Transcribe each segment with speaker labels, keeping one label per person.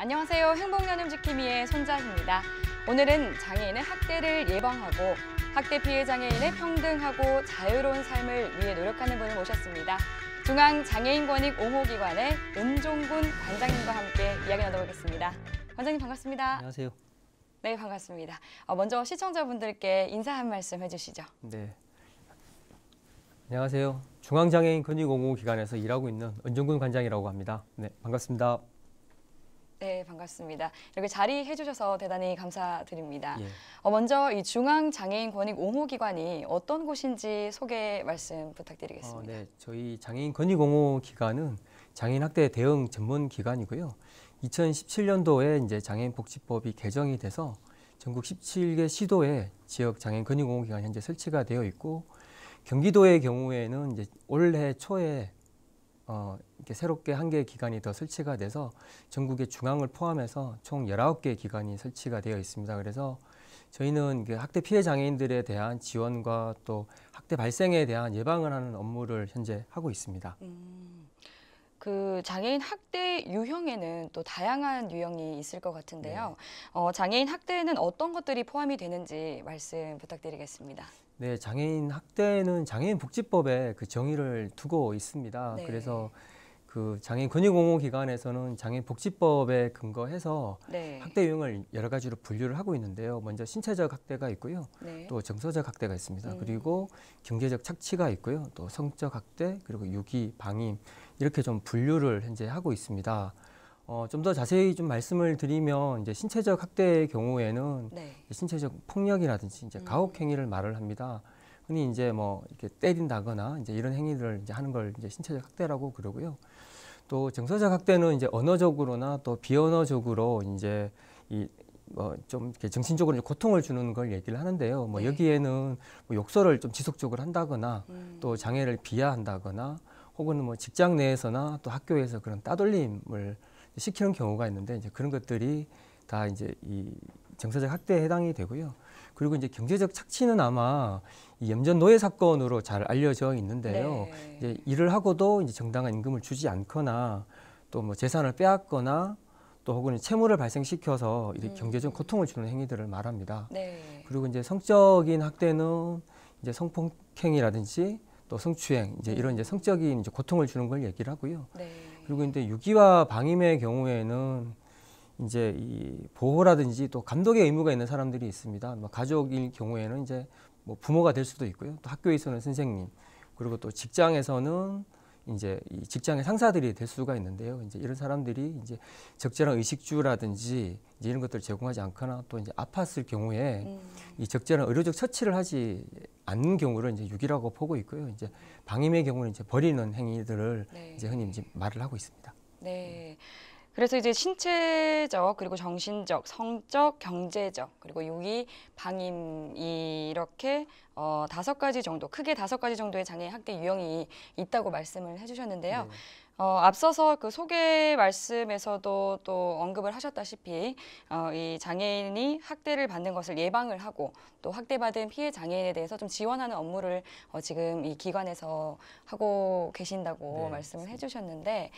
Speaker 1: 안녕하세요. 행복연음 지킴이의 손자입니다. 오늘은 장애인의 학대를 예방하고 학대 피해 장애인의 평등하고 자유로운 삶을 위해 노력하는 분을 모셨습니다. 중앙장애인권익 옹호기관의 은종군 관장님과 함께 이야기 나눠보겠습니다. 관장님 반갑습니다. 안녕하세요. 네, 반갑습니다. 어, 먼저 시청자분들께 인사 한 말씀 해주시죠.
Speaker 2: 네. 안녕하세요. 중앙장애인권익 옹호기관에서 일하고 있는 은종군 관장이라고 합니다. 네, 반갑습니다.
Speaker 1: 네, 반갑습니다. 이렇게 자리해 주셔서 대단히 감사드립니다. 예. 어, 먼저 이 중앙장애인 권익 옹호 기관이 어떤 곳인지 소개 말씀 부탁드리겠습니다.
Speaker 2: 어, 네, 저희 장애인 권익 옹호 기관은 장애인 학대 대응 전문 기관이고요. 2017년도에 이제 장애인 복지법이 개정이 돼서 전국 17개 시도에 지역 장애인 권익 옹호 기관 현재 설치가 되어 있고 경기도의 경우에는 이제 올해 초에 어, 이렇게 새롭게 한 개의 기관이 더 설치가 돼서 전국의 중앙을 포함해서 총 19개의 기관이 설치가 되어 있습니다. 그래서 저희는 그 학대 피해 장애인들에 대한 지원과 또 학대 발생에 대한 예방을 하는 업무를 현재 하고 있습니다. 음,
Speaker 1: 그 장애인 학대 유형에는 또 다양한 유형이 있을 것 같은데요. 네. 어, 장애인 학대에는 어떤 것들이 포함이 되는지 말씀 부탁드리겠습니다.
Speaker 2: 네, 장애인 학대는 장애인 복지법에 그 정의를 두고 있습니다. 네. 그래서 그 장애인 권익공호 기관에서는 장애인 복지법에 근거해서 네. 학대 유형을 여러 가지로 분류를 하고 있는데요. 먼저 신체적 학대가 있고요. 네. 또 정서적 학대가 있습니다. 음. 그리고 경제적 착취가 있고요. 또 성적 학대, 그리고 유기, 방임 이렇게 좀 분류를 현재 하고 있습니다. 어, 좀 더 자세히 좀 말씀을 드리면 이제 신체적 학대의 경우에는 네. 신체적 폭력이라든지 이제 음. 가혹 행위를 말을 합니다. 흔히 이제 뭐 이렇게 때린다거나 이제 이런 행위들을 이제 하는 걸 이제 신체적 학대라고 그러고요. 또 정서적 학대는 이제 언어적으로나 또 비언어적으로 이제 이 뭐좀 이렇게 정신적으로 고통을 주는 걸 얘기를 하는데요. 뭐 네. 여기에는 뭐 욕설을 좀 지속적으로 한다거나 음. 또 장애를 비하한다거나 혹은 뭐 직장 내에서나 또 학교에서 그런 따돌림을 시키는 경우가 있는데 이제 그런 것들이 다 이제 이 정서적 학대에 해당이 되고요. 그리고 이제 경제적 착취는 아마 이 염전 노예 사건으로 잘 알려져 있는데요. 네. 이제 일을 하고도 이제 정당한 임금을 주지 않거나 또 뭐 재산을 빼앗거나 또 혹은 채무를 발생시켜서 이렇게 음. 경제적 고통을 주는 행위들을 말합니다. 네. 그리고 이제 성적인 학대는 이제 성폭행이라든지 또 성추행 이제 네. 이런 이제 성적인 이제 고통을 주는 걸 얘기를 하고요. 네. 그리고 이제 유기와 방임의 경우에는 이제 이 보호라든지 또 감독의 의무가 있는 사람들이 있습니다. 뭐 가족일 경우에는 이제 뭐 부모가 될 수도 있고요. 또 학교에서는 선생님, 그리고 또 직장에서는 이제 이 직장의 상사들이 될 수가 있는데요. 이제 이런 사람들이 이제 적절한 의식주라든지 이제 이런 것들을 제공하지 않거나 또 이제 아팠을 경우에 음. 이 적절한 의료적 처치를 하지 않는 경우를 이제 유기라고 보고 있고요. 이제 방임의 경우는 이제 버리는 행위들을 네. 이제 흔히 이제 말을 하고 있습니다.
Speaker 1: 네. 음. 그래서 이제 신체적 그리고 정신적, 성적, 경제적 그리고 유기, 방임 이렇게 어, 다섯 가지 정도 크게 다섯 가지 정도의 장애 학대 유형이 있다고 말씀을 해주셨는데요. 네. 어, 앞서서 그 소개 말씀에서도 또 언급을 하셨다시피 어, 이 장애인이 학대를 받는 것을 예방을 하고 또 학대받은 피해 장애인에 대해서 좀 지원하는 업무를 어, 지금 이 기관에서 하고 계신다고 네, 말씀을 해주셨는데.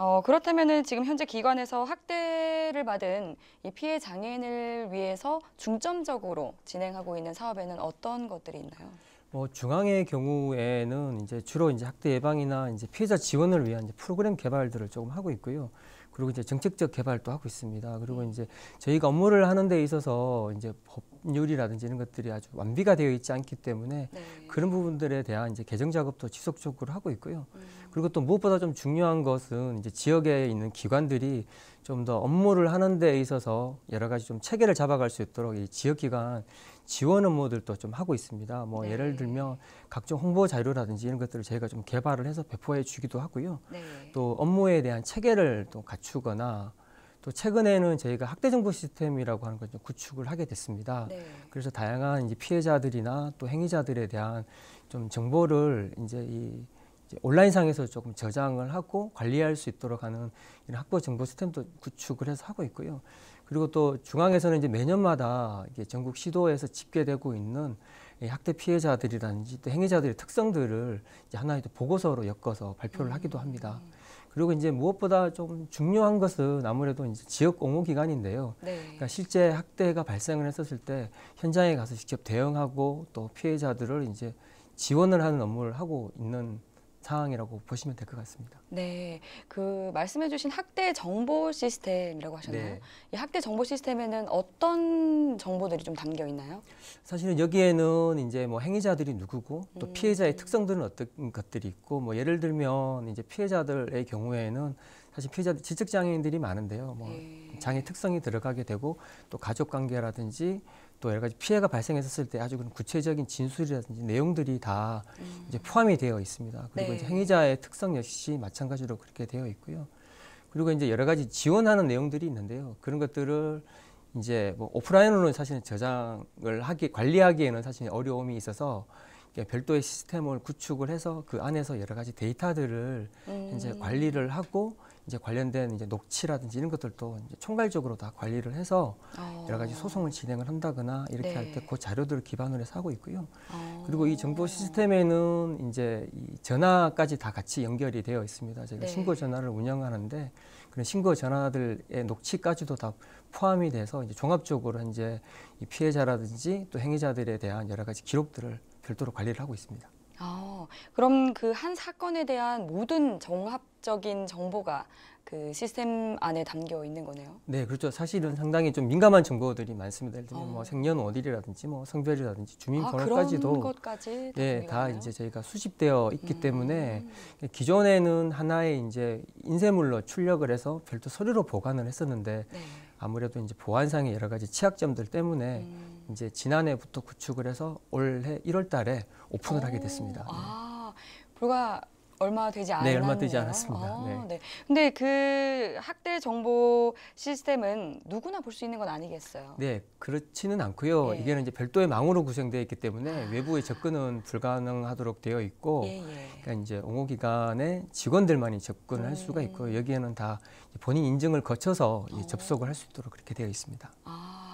Speaker 1: 어, 그렇다면은 지금 현재 기관에서 학대를 받은 이 피해 장애인을 위해서 중점적으로 진행하고 있는 사업에는 어떤 것들이 있나요?
Speaker 2: 뭐 중앙의 경우에는 이제 주로 이제 학대 예방이나 이제 피해자 지원을 위한 이제 프로그램 개발들을 조금 하고 있고요. 그리고 이제 정책적 개발도 하고 있습니다. 그리고 예. 이제 저희가 업무를 하는 데 있어서 이제 법률이라든지 이런 것들이 아주 완비가 되어 있지 않기 때문에 네. 그런 부분들에 대한 이제 개정 작업도 지속적으로 하고 있고요. 음. 그리고 또 무엇보다 좀 중요한 것은 이제 지역에 있는 기관들이 좀 더 업무를 하는 데 있어서 여러 가지 좀 체계를 잡아갈 수 있도록 이 지역 기관 지원 업무들도 좀 하고 있습니다. 뭐 네. 예를 들면 각종 홍보 자료라든지 이런 것들을 저희가 좀 개발을 해서 배포해 주기도 하고요. 네. 또 업무에 대한 체계를 또 갖추거나 또 최근에는 저희가 학대 정보 시스템이라고 하는 걸 좀 구축을 하게 됐습니다. 네. 그래서 다양한 이제 피해자들이나 또 행위자들에 대한 좀 정보를 이제 이 온라인상에서 조금 저장을 하고 관리할 수 있도록 하는 이런 학부 정보 시스템도 구축을 해서 하고 있고요. 그리고 또 중앙에서는 이제 매년마다 전국 시도에서 집계되고 있는 학대 피해자들이라든지 또 행위자들의 특성들을 하나의 보고서로 엮어서 발표를 음. 하기도 합니다. 그리고 이제 무엇보다 좀 중요한 것은 아무래도 이제 지역 옹호 기관인데요. 네. 그러니까 실제 학대가 발생을 했었을 때 현장에 가서 직접 대응하고 또 피해자들을 이제 지원을 하는 업무를 하고 있는 상황이라고 보시면 될 것 같습니다.
Speaker 1: 네, 그 말씀해주신 학대 정보 시스템이라고 하셨나요? 네. 이 학대 정보 시스템에는 어떤 정보들이 좀 담겨 있나요?
Speaker 2: 사실은 여기에는 이제 뭐 행위자들이 누구고 또 음. 피해자의 특성들은 어떤 것들이 있고 뭐 예를 들면 이제 피해자들의 경우에는 사실 피해자 지적 장애인들이 많은데요. 뭐 예. 장애 특성이 들어가게 되고 또 가족 관계라든지 또 여러 가지 피해가 발생했었을 때 아주 그런 구체적인 진술이라든지 내용들이 다 음. 이제 포함이 되어 있습니다. 그리고 네. 이제 행위자의 특성 역시 마찬가지로 그렇게 되어 있고요. 그리고 이제 여러 가지 지원하는 내용들이 있는데요. 그런 것들을 이제 뭐 오프라인으로는 사실 저장을 하기 관리하기에는 사실 어려움이 있어서 별도의 시스템을 구축을 해서 그 안에서 여러 가지 데이터들을 음. 이제 관리를 하고 이제 관련된 이제 녹취라든지 이런 것들도 총괄적으로 다 관리를 해서 어. 여러 가지 어. 소송을 진행을 한다거나 이렇게 네. 할때 그 자료들을 기반으로 해서 하고 있고요. 어. 그리고 이 정보 시스템에는 이제 이 전화까지 다 같이 연결이 되어 있습니다. 저희가 네. 신고 전화를 운영하는데 그런 신고 전화들의 녹취까지도 다 포함이 돼서 이제 종합적으로 이제 이 피해자라든지 또 행위자들에 대한 여러 가지 기록들을 별도로 관리를 하고 있습니다.
Speaker 1: 아, 그럼 그 한 사건에 대한 모든 정합 공격적인 정보가 그 시스템 안에 담겨 있는
Speaker 2: 거네요. 네, 그렇죠. 사실은 상당히 좀 민감한 정보들이 많습니다. 예를 들면 뭐 어. 뭐 생년월일이라든지 뭐 성별이라든지 주민번호까지도 아, 예, 네, 다 이제 저희가 수집되어 있기 음. 때문에 기존에는 하나의 이제 인쇄물로 출력을 해서 별도 서류로 보관을 했었는데 네. 아무래도 이제 보안상의 여러 가지 취약점들 때문에 음. 이제 지난해부터 구축을 해서 올해 1월 달에 오픈을 오. 하게 됐습니다. 네. 아,
Speaker 1: 네. 불과 네, 얼마 되지 않았네요. 네, 얼마 되지
Speaker 2: 않았습니다. 아, 네. 네.
Speaker 1: 근데 그 학대 정보 시스템은 누구나 볼 수 있는 건 아니겠어요.
Speaker 2: 네, 그렇지는 않고요. 예. 이게 이제 별도의 망으로 구성되어 있기 때문에 아. 외부의 접근은 불가능하도록 되어 있고, 예, 예. 그러니까 이제 옹호 기관의 직원들만이 접근을 음. 할 수가 있고 여기에는 다 본인 인증을 거쳐서 어. 접속을 할 수 있도록 그렇게 되어 있습니다. 아.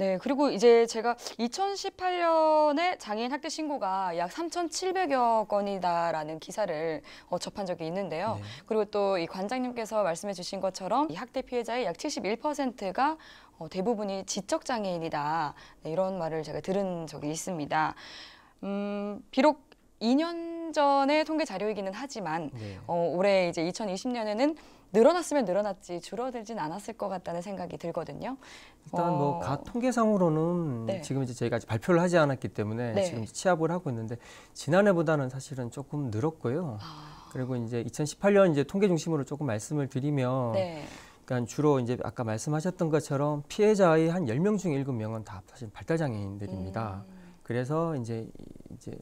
Speaker 1: 네, 그리고 이제 제가 2018년에 장애인 학대 신고가 약 3,700여 건이다라는 기사를 어, 접한 적이 있는데요. 네. 그리고 또 이 관장님께서 말씀해 주신 것처럼 이 학대 피해자의 약 71%가 어, 대부분이 지적장애인이다. 네, 이런 말을 제가 들은 적이 있습니다. 음, 비록 2년 전의 통계 자료이기는 하지만 네. 어, 올해 이제 2020년에는 늘어났으면 늘어났지 줄어들진 않았을 것 같다는 생각이 들거든요.
Speaker 2: 일단 뭐 어... 뭐각 통계상으로는 네. 지금 이제 저희가 아직 발표를 하지 않았기 때문에 네. 지금 취합을 하고 있는데 지난해보다는 사실은 조금 늘었고요. 아... 그리고 이제 2018년 이제 통계 중심으로 조금 말씀을 드리면 네. 그러니까 주로 이제 아까 말씀하셨던 것처럼 피해자의 한열명중 일곱 명은다 사실 발달 장애인들입니다. 음... 그래서 이제 이제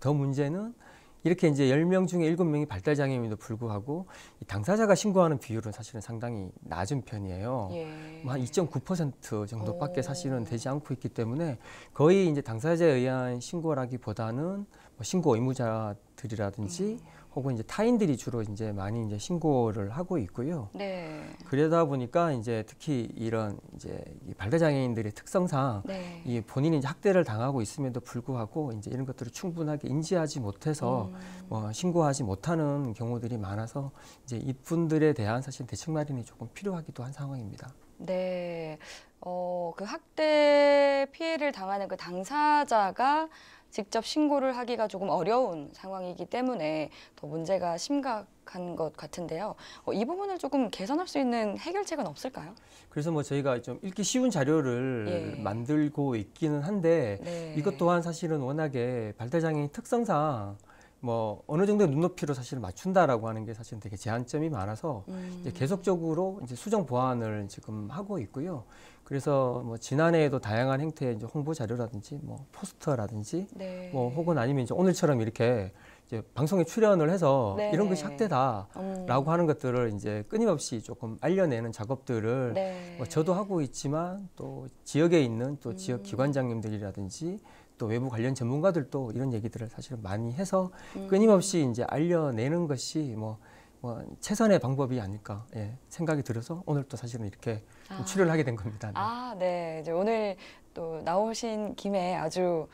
Speaker 2: 더 문제는 이렇게 이제 10명 중에 7명이 발달 장애임에도 불구하고 이 당사자가 신고하는 비율은 사실은 상당히 낮은 편이에요. 예. 뭐 한2.9% 정도밖에 오. 사실은 되지 않고 있기 때문에 거의 이제 당사자에 의한 신고라기보다는 뭐 신고 의무자들이라든지 음. 혹은 이제 타인들이 주로 이제 많이 이제 신고를 하고 있고요. 네. 그러다 보니까 이제 특히 이런 이제 발달장애인들의 특성상 네. 이 본인이 이제 학대를 당하고 있음에도 불구하고 이제 이런 것들을 충분하게 인지하지 못해서 음. 뭐 신고하지 못하는 경우들이 많아서 이제 이분들에 대한 사실 대책 마련이 조금 필요하기도 한 상황입니다.
Speaker 1: 네. 어, 그 학대 피해를 당하는 그 당사자가 직접 신고를 하기가 조금 어려운 상황이기 때문에 더 문제가 심각한 것 같은데요. 어, 이 부분을 조금 개선할 수 있는 해결책은 없을까요?
Speaker 2: 그래서 뭐 저희가 좀 읽기 쉬운 자료를 예. 만들고 있기는 한데 네. 이것 또한 사실은 워낙에 발달장애인 특성상 뭐 어느 정도 눈높이로 사실 맞춘다라고 하는 게 사실은 되게 제한점이 많아서 음. 이제 계속적으로 이제 수정 보완을 지금 하고 있고요. 그래서 뭐 지난해에도 다양한 행태의 이제 홍보 자료라든지 뭐 포스터라든지 네. 뭐 혹은 아니면 이제 오늘처럼 이렇게 이제 방송에 출연을 해서 네. 이런 것이 학대다라고 음. 하는 것들을 이제 끊임없이 조금 알려내는 작업들을 네. 뭐 저도 하고 있지만 또 지역에 있는 또 음. 지역 기관장님들이라든지 또 외부 관련 전문가들도 이런 얘기들을 사실은 많이 해서 음. 끊임없이 이제 알려내는 것이 뭐, 뭐 최선의 방법이 아닐까 예, 생각이 들어서 오늘 또 사실은 이렇게 아. 출연을 하게 된 겁니다. 네.
Speaker 1: 아, 네. 이제 오늘 또 나오신 김에 아주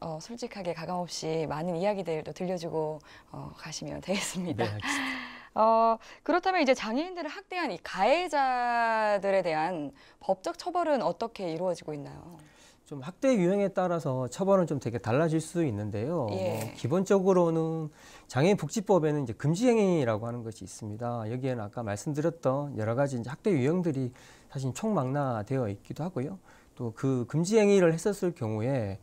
Speaker 1: 어, 솔직하게 가감없이 많은 이야기들도 들려주고 어, 가시면 되겠습니다. 네, 어, 그렇다면 이제 장애인들을 학대한 이 가해자들에 대한 법적 처벌은 어떻게 이루어지고 있나요?
Speaker 2: 좀 학대 유형에 따라서 처벌은 좀 되게 달라질 수 있는데요. 뭐 예. 어, 기본적으로는 장애인 복지법에는 이제 금지 행위라고 하는 것이 있습니다. 여기에는 아까 말씀드렸던 여러 가지 이제 학대 유형들이 사실 총망라되어 있기도 하고요. 또 그 금지 행위를 했었을 경우에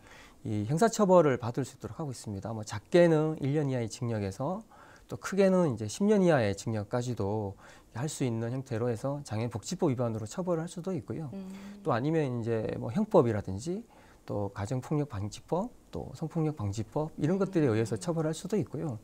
Speaker 2: 이 형사처벌을 받을 수 있도록 하고 있습니다. 뭐 작게는 1년 이하의 징역에서 또 크게는 이제 10년 이하의 징역까지도 할 수 있는 형태로 해서 장애복지법 위반으로 처벌을 할 수도 있고요. 음. 또 아니면 이제 뭐 형법이라든지 또 가정폭력 방지법, 또 성폭력 방지법 이런 것들에 의해서 처벌할 수도 있고요.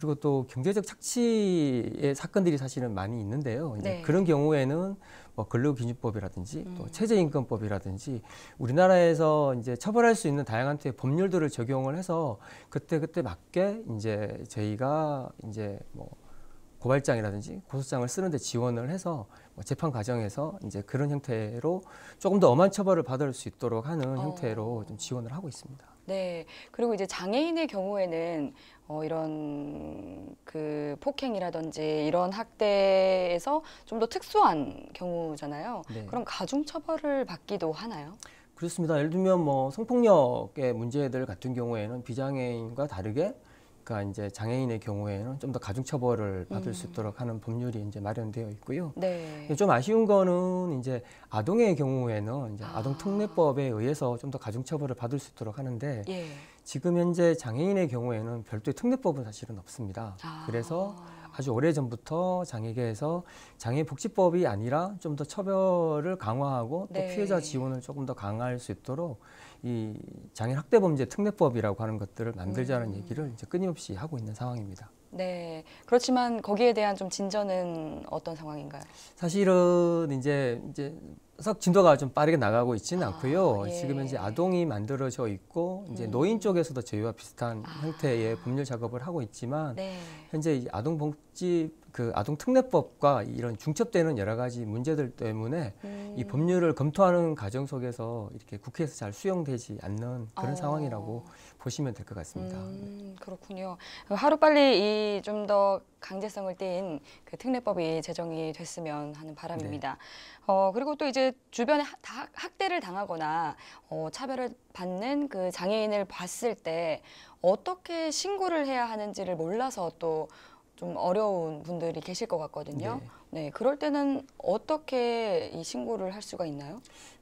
Speaker 2: 그리고 또 경제적 착취의 사건들이 사실은 많이 있는데요. 네. 그런 경우에는 뭐 근로기준법이라든지 음. 또 체제인건법이라든지 우리나라에서 이제 처벌할 수 있는 다양한 투의 법률들을 적용을 해서 그때 그때 맞게 이제 저희가 이제 뭐 고발장이라든지 고소장을 쓰는데 지원을 해서 뭐 재판 과정에서 이제 그런 형태로 조금 더 엄한 처벌을 받을 수 있도록 하는 어. 형태로 좀 지원을 하고 있습니다.
Speaker 1: 네. 그리고 이제 장애인의 경우에는 어, 이런 그 폭행이라든지 이런 학대에서 좀 더 특수한 경우잖아요. 네. 그럼 가중 처벌을 받기도 하나요?
Speaker 2: 그렇습니다. 예를 들면 뭐 성폭력의 문제들 같은 경우에는 비장애인과 다르게 그러니까 이제 장애인의 경우에는 좀 더 가중 처벌을 받을 음. 수 있도록 하는 법률이 이제 마련되어 있고요. 네. 좀 아쉬운 거는 이제 아동의 경우에는 이제 아. 동 특례법에 의해서 좀 더 가중 처벌을 받을 수 있도록 하는데 예. 지금 현재 장애인의 경우에는 별도의 특례법은 사실은 없습니다. 아. 그래서 아주 오래 전부터 장애계에서 장애복지법이 아니라 좀 더 처벌을 강화하고 네. 또 피해자 지원을 조금 더 강화할 수 있도록 이 장애 인 학대 범죄 특례법이라고 하는 것들을 만들자는 음. 얘기를 이제 끊임없이 하고 있는 상황입니다.
Speaker 1: 네. 그렇지만 거기에 대한 좀 진전은 어떤 상황인가요?
Speaker 2: 사실은 이제 이제 석 진도가 좀 빠르게 나가고 있지는 아, 않고요. 예. 지금 현재 아동이 만들어져 있고 이제 음. 노인 쪽에서도 저희와 비슷한 아. 형태의 법률 작업을 하고 있지만 네. 현재 아동 복지 그 아동 특례법과 이런 중첩되는 여러 가지 문제들 때문에 음. 이 법률을 검토하는 과정 속에서 이렇게 국회에서 잘 수용되지 않는 그런 어. 상황이라고 보시면 될 것 같습니다. 음, 네.
Speaker 1: 그렇군요. 그 하루 빨리 이 좀 더 강제성을 띈그 특례법이 제정이 됐으면 하는 바람입니다. 네. 어 그리고 또 이제 그 주변에 다 학대를 당하거나 어, 차별을 받는 그 장애인을 봤을 때 어떻게 신고를 해야 하는지를 몰라서 또 좀 어려운 분들이 계실 것 같거든요. 네. 네, 그럴 때는 어떻게 이 신고를 할 수가 있나요?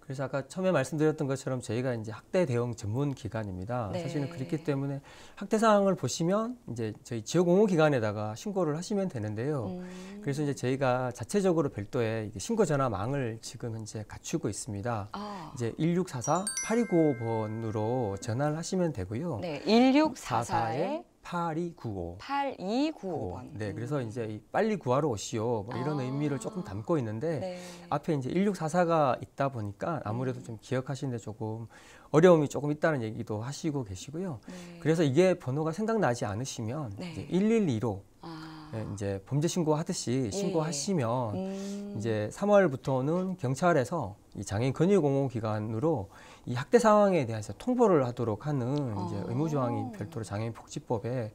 Speaker 2: 그래서 아까 처음에 말씀드렸던 것처럼 저희가 이제 학대 대응 전문 기관입니다. 네. 사실은 그렇기 때문에 학대 사항을 보시면 이제 저희 지역 공무 기관에다가 신고를 하시면 되는데요. 음. 그래서 이제 저희가 자체적으로 별도의 신고 전화망을 지금 현제 갖추고 있습니다. 아. 이제 1644 829번으로 5 전화를 하시면 되고요. 네, 1644에 8295.
Speaker 1: 8295번.
Speaker 2: 네, 그래서 음. 이제 빨리 구하러 오시오. 뭐 이런 아 의미를 조금 담고 있는데 네. 앞에 이제 1644가 있다 보니까 아무래도 네. 좀 기억하시는데 조금 어려움이 조금 있다는 얘기도 하시고 계시고요. 네. 그래서 이게 번호가 생각나지 않으시면 네. 이제 1 1 2로 아. 예, 이제 범죄 신고하듯이 예. 신고하시면 예. 음. 이제 3월부터는 경찰에서 이 장애인 근위 공호 기관으로 이 학대 상황에 대해서 통보를 하도록 하는 이제 아. 의무 조항이 별도로 장애인 복지법에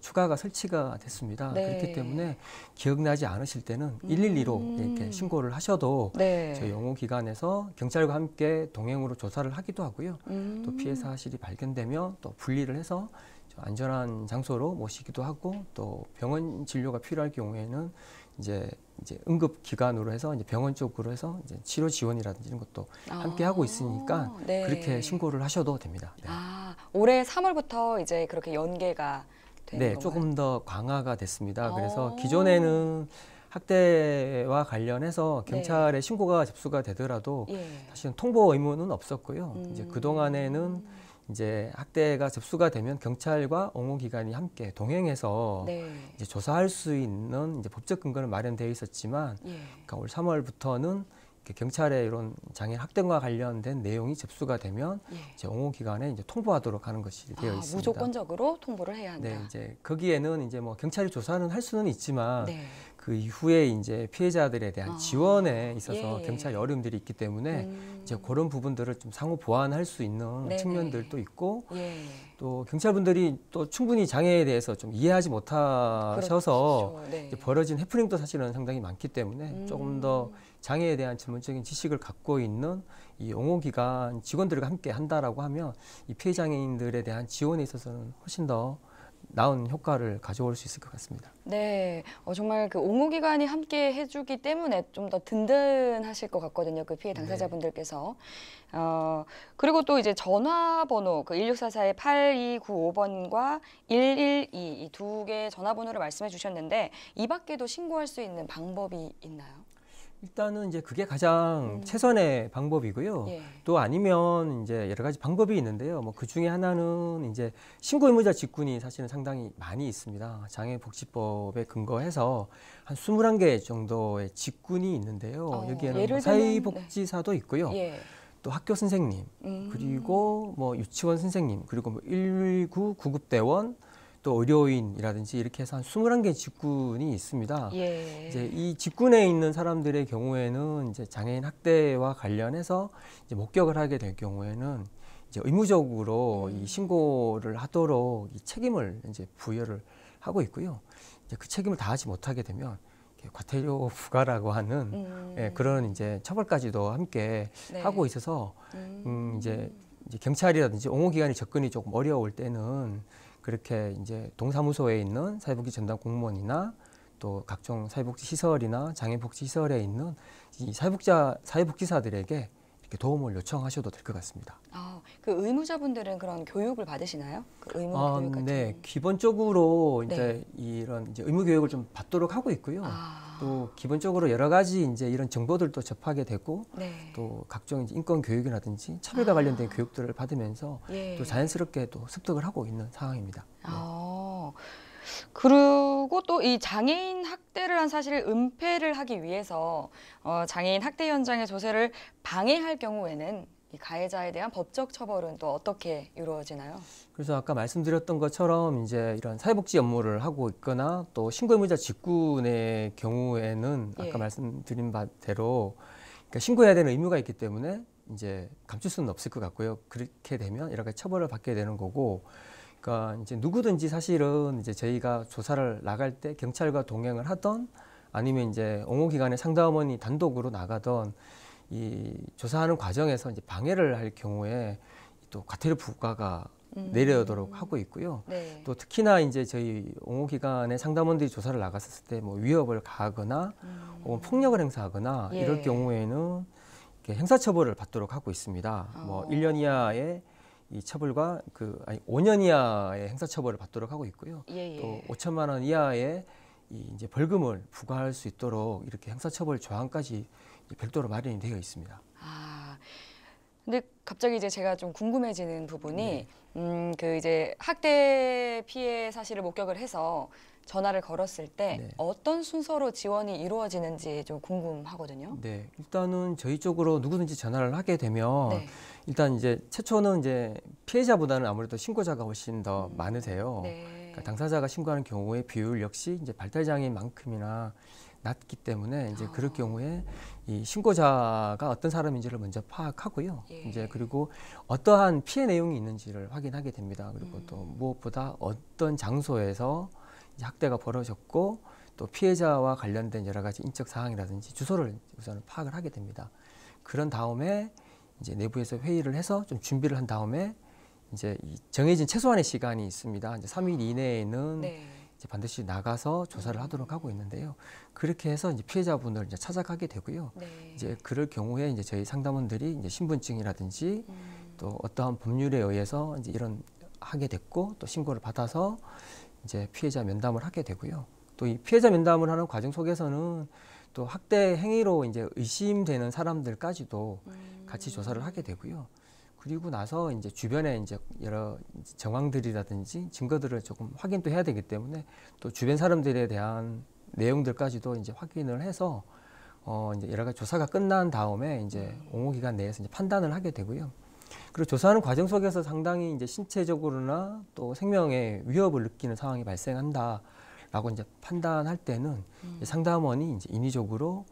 Speaker 2: 추가가 설치가 됐습니다. 네. 그렇기 때문에 기억나지 않으실 때는 음. 112로 이렇게 신고를 하셔도 네. 저희 영호기관에서 경찰과 함께 동행으로 조사를 하기도 하고요. 음. 또 피해 사실이 발견되면 또 분리를 해서 안전한 장소로 모시기도 하고 또 병원 진료가 필요할 경우에는 이제 이제 응급 기관으로 해서 이제 병원 쪽으로 해서 이제 치료 지원이라든지 이런 것도 아, 함께 하고 있으니까 네. 그렇게 신고를 하셔도 됩니다.
Speaker 1: 네. 아, 올해 3월부터 이제 그렇게 연계가 되는 네, 건가요? 조금
Speaker 2: 더 강화가 됐습니다. 그래서 어. 기존에는 학대와 관련해서 경찰에 네. 신고가 접수가 되더라도 예. 사실은 통보 의무는 없었고요. 음. 이제 그 동안에는 이제 학대가 접수가 되면 경찰과 옹호기관이 함께 동행해서 네. 이제 조사할 수 있는 이제 법적 근거는 마련되어 있었지만 예. 그러니까 올 3월부터는 경찰의 이런 장애 학대와 관련된 내용이 접수가 되면 예. 이제 옹호 기관에 이제 통보하도록 하는 것이 아, 되어 있습니다.
Speaker 1: 무조건적으로 통보를 해야 한다. 네,
Speaker 2: 이제 거기에는 이제 뭐 경찰이 조사는 할 수는 있지만 네. 그 이후에 이제 피해자들에 대한 아. 지원에 있어서 예. 경찰 여름들이 있기 때문에 음. 이제 그런 부분들을 좀 상호 보완할 수 있는 네네. 측면들도 있고 예. 또 경찰분들이 또 충분히 장애에 대해서 좀 이해하지 못하셔서 그렇죠. 네. 벌어진 해프닝도 사실은 상당히 많기 때문에 음. 조금 더 장애에 대한 전문적인 지식을 갖고 있는 이용호기관 직원들과 함께 한다라고 하면 이 피해 장애인들에 대한 지원에 있어서는 훨씬 더 나은 효과를 가져올 수 있을 것 같습니다.
Speaker 1: 네, 어, 정말 그 옹호기관이 함께 해주기 때문에 좀 더 든든하실 것 같거든요. 그 피해 당사자분들께서. 네. 어, 그리고 또 이제 전화번호 그 1644의 8295번과 112이두 개의 전화번호를 말씀해 주셨는데 이 밖에도 신고할 수 있는 방법이 있나요?
Speaker 2: 일단은 이제 그게 가장 음. 최선의 방법이고요. 예. 또 아니면 이제 여러 가지 방법이 있는데요. 뭐 그 중에 하나는 이제 신고 의무자 직군이 사실은 상당히 많이 있습니다. 장애복지법에 근거해서 한 스물한 개 정도의 직군이 있는데요. 어, 여기에는 뭐 사회복지사도 네. 있고요. 예. 또 학교 선생님, 음. 그리고 뭐 유치원 선생님, 그리고 뭐 119 구급대원, 또 의료인이라든지 이렇게 해서 한 21개 직군이 있습니다. 예. 이제 이 직군에 있는 사람들의 경우에는 이제 장애인 학대와 관련해서 이제 목격을 하게 될 경우에는 이제 의무적으로 음. 이 신고를 하도록 이 책임을 이제 부여를 하고 있고요. 이제 그 책임을 다하지 못하게 되면 과태료 부과라고 하는 음. 예, 그런 이제 처벌까지도 함께 네. 하고 있어서 음. 음, 이제, 이제 경찰이라든지 옹호기관이 접근이 조금 어려울 때는 그렇게 이제 동사무소에 있는 사회복지 전담 공무원이나 또 각종 사회복지 시설이나 장애복지 시설에 있는 이 사회복지사, 사회복지사들에게 도움을 요청하셔도 될 것 같습니다.
Speaker 1: 아, 그 의무자분들은 그런 교육을 받으시나요? 그 의무 아, 교육 같은.
Speaker 2: 네, 기본적으로 이제 네. 이런 이제 의무 교육을 좀 받도록 하고 있고요. 아. 또 기본적으로 여러 가지 이제 이런 정보들도 접하게 되고 네. 또 각종 이제 인권 교육이라든지 차별과 아. 관련된 교육들을 받으면서 예. 또 자연스럽게 또 습득을 하고 있는 상황입니다.
Speaker 1: 네. 아. 그리고 또 이 장애인 학대를 한 사실을 은폐를 하기 위해서 어, 장애인 학대 현장의 조세를 방해할 경우에는 이 가해자에 대한 법적 처벌은 또 어떻게 이루어지나요?
Speaker 2: 그래서 아까 말씀드렸던 것처럼 이제 이런 사회복지 업무를 하고 있거나 또 신고 의무자 직군의 경우에는 아까 예. 말씀드린 바대로 그러니까 신고해야 되는 의무가 있기 때문에 이제 감출 수는 없을 것 같고요. 그렇게 되면 이렇게 처벌을 받게 되는 거고 그러니까 이제 누구든지 사실은 이제 저희가 조사를 나갈 때 경찰과 동행을 하던 아니면 이제 옹호기관의 상담원이 단독으로 나가던 이 조사하는 과정에서 이제 방해를 할 경우에 또 과태료 부과가 음. 내려도록 오 하고 있고요. 네. 또 특히나 이제 저희 옹호기관의 상담원들이 조사를 나갔을 때 뭐 위협을 가하거나 음. 혹은 폭력을 행사하거나 예. 이럴 경우에는 이렇게 행사처벌을 받도록 하고 있습니다. 뭐 어. 뭐 1년 이하의 이 처벌과 그 아니 5년 이하의 행사 처벌을 받도록 하고 있고요. 예, 예. 또 5천만 원 이하의 이 이제 벌금을 부과할 수 있도록 이렇게 행사 처벌 조항까지 별도로 마련이 되어 있습니다. 아.
Speaker 1: 근데 갑자기 이제 제가 좀 궁금해지는 부분이 네. 음그 이제 학대 피해 사실을 목격을 해서 전화를 걸었을 때 네. 어떤 순서로 지원이 이루어지는지 좀 궁금하거든요.
Speaker 2: 네, 일단은 저희 쪽으로 누구든지 전화를 하게 되면 네. 일단 이제 최초는 이제 피해자보다는 아무래도 신고자가 훨씬 더 음. 많으세요. 네. 그러니까 당사자가 신고하는 경우의 비율 역시 이제 발달 장애인 만큼이나 낮기 때문에 이제 아. 그럴 경우에 이 신고자가 어떤 사람인지를 먼저 파악하고요. 예. 이제 그리고 어떠한 피해 내용이 있는지를 확인하게 됩니다. 그리고 음. 또 무엇보다 어떤 장소에서 이제 학대가 벌어졌고 또 피해자와 관련된 여러 가지 인적 사항이라든지 주소를 우선 파악을 하게 됩니다. 그런 다음에 이제 내부에서 회의를 해서 좀 준비를 한 다음에 이제 이 정해진 최소한의 시간이 있습니다. 이제 3일 아. 이내에는 네. 이제 반드시 나가서 조사를 하도록 하고 있는데요. 그렇게 해서 이제 피해자분을 이제 찾아가게 되고요. 네. 이제 그럴 경우에 이제 저희 상담원들이 이제 신분증이라든지 음. 또 어떠한 법률에 의해서 이제 이런 하게 됐고 또 신고를 받아서 이제 피해자 면담을 하게 되고요. 또 이 피해자 면담을 하는 과정 속에서는 또 학대 행위로 이제 의심되는 사람들까지도 음. 같이 조사를 하게 되고요. 그리고 나서 이제 주변에 이제 여러 정황들이라든지 증거들을 조금 확인도 해야 되기 때문에 또 주변 사람들에 대한 내용들까지도 이제 확인을 해서 어 이제 여러 가지 조사가 끝난 다음에 이제 음. 옹호 기간 내에서 이제 판단을 하게 되고요. 그리고 조사하는 과정 속에서 상당히 이제 신체적으로나 또 생명의 위협을 느끼는 상황이 발생한다라고 이제 판단할 때는 음. 상담원이 이제 인위적으로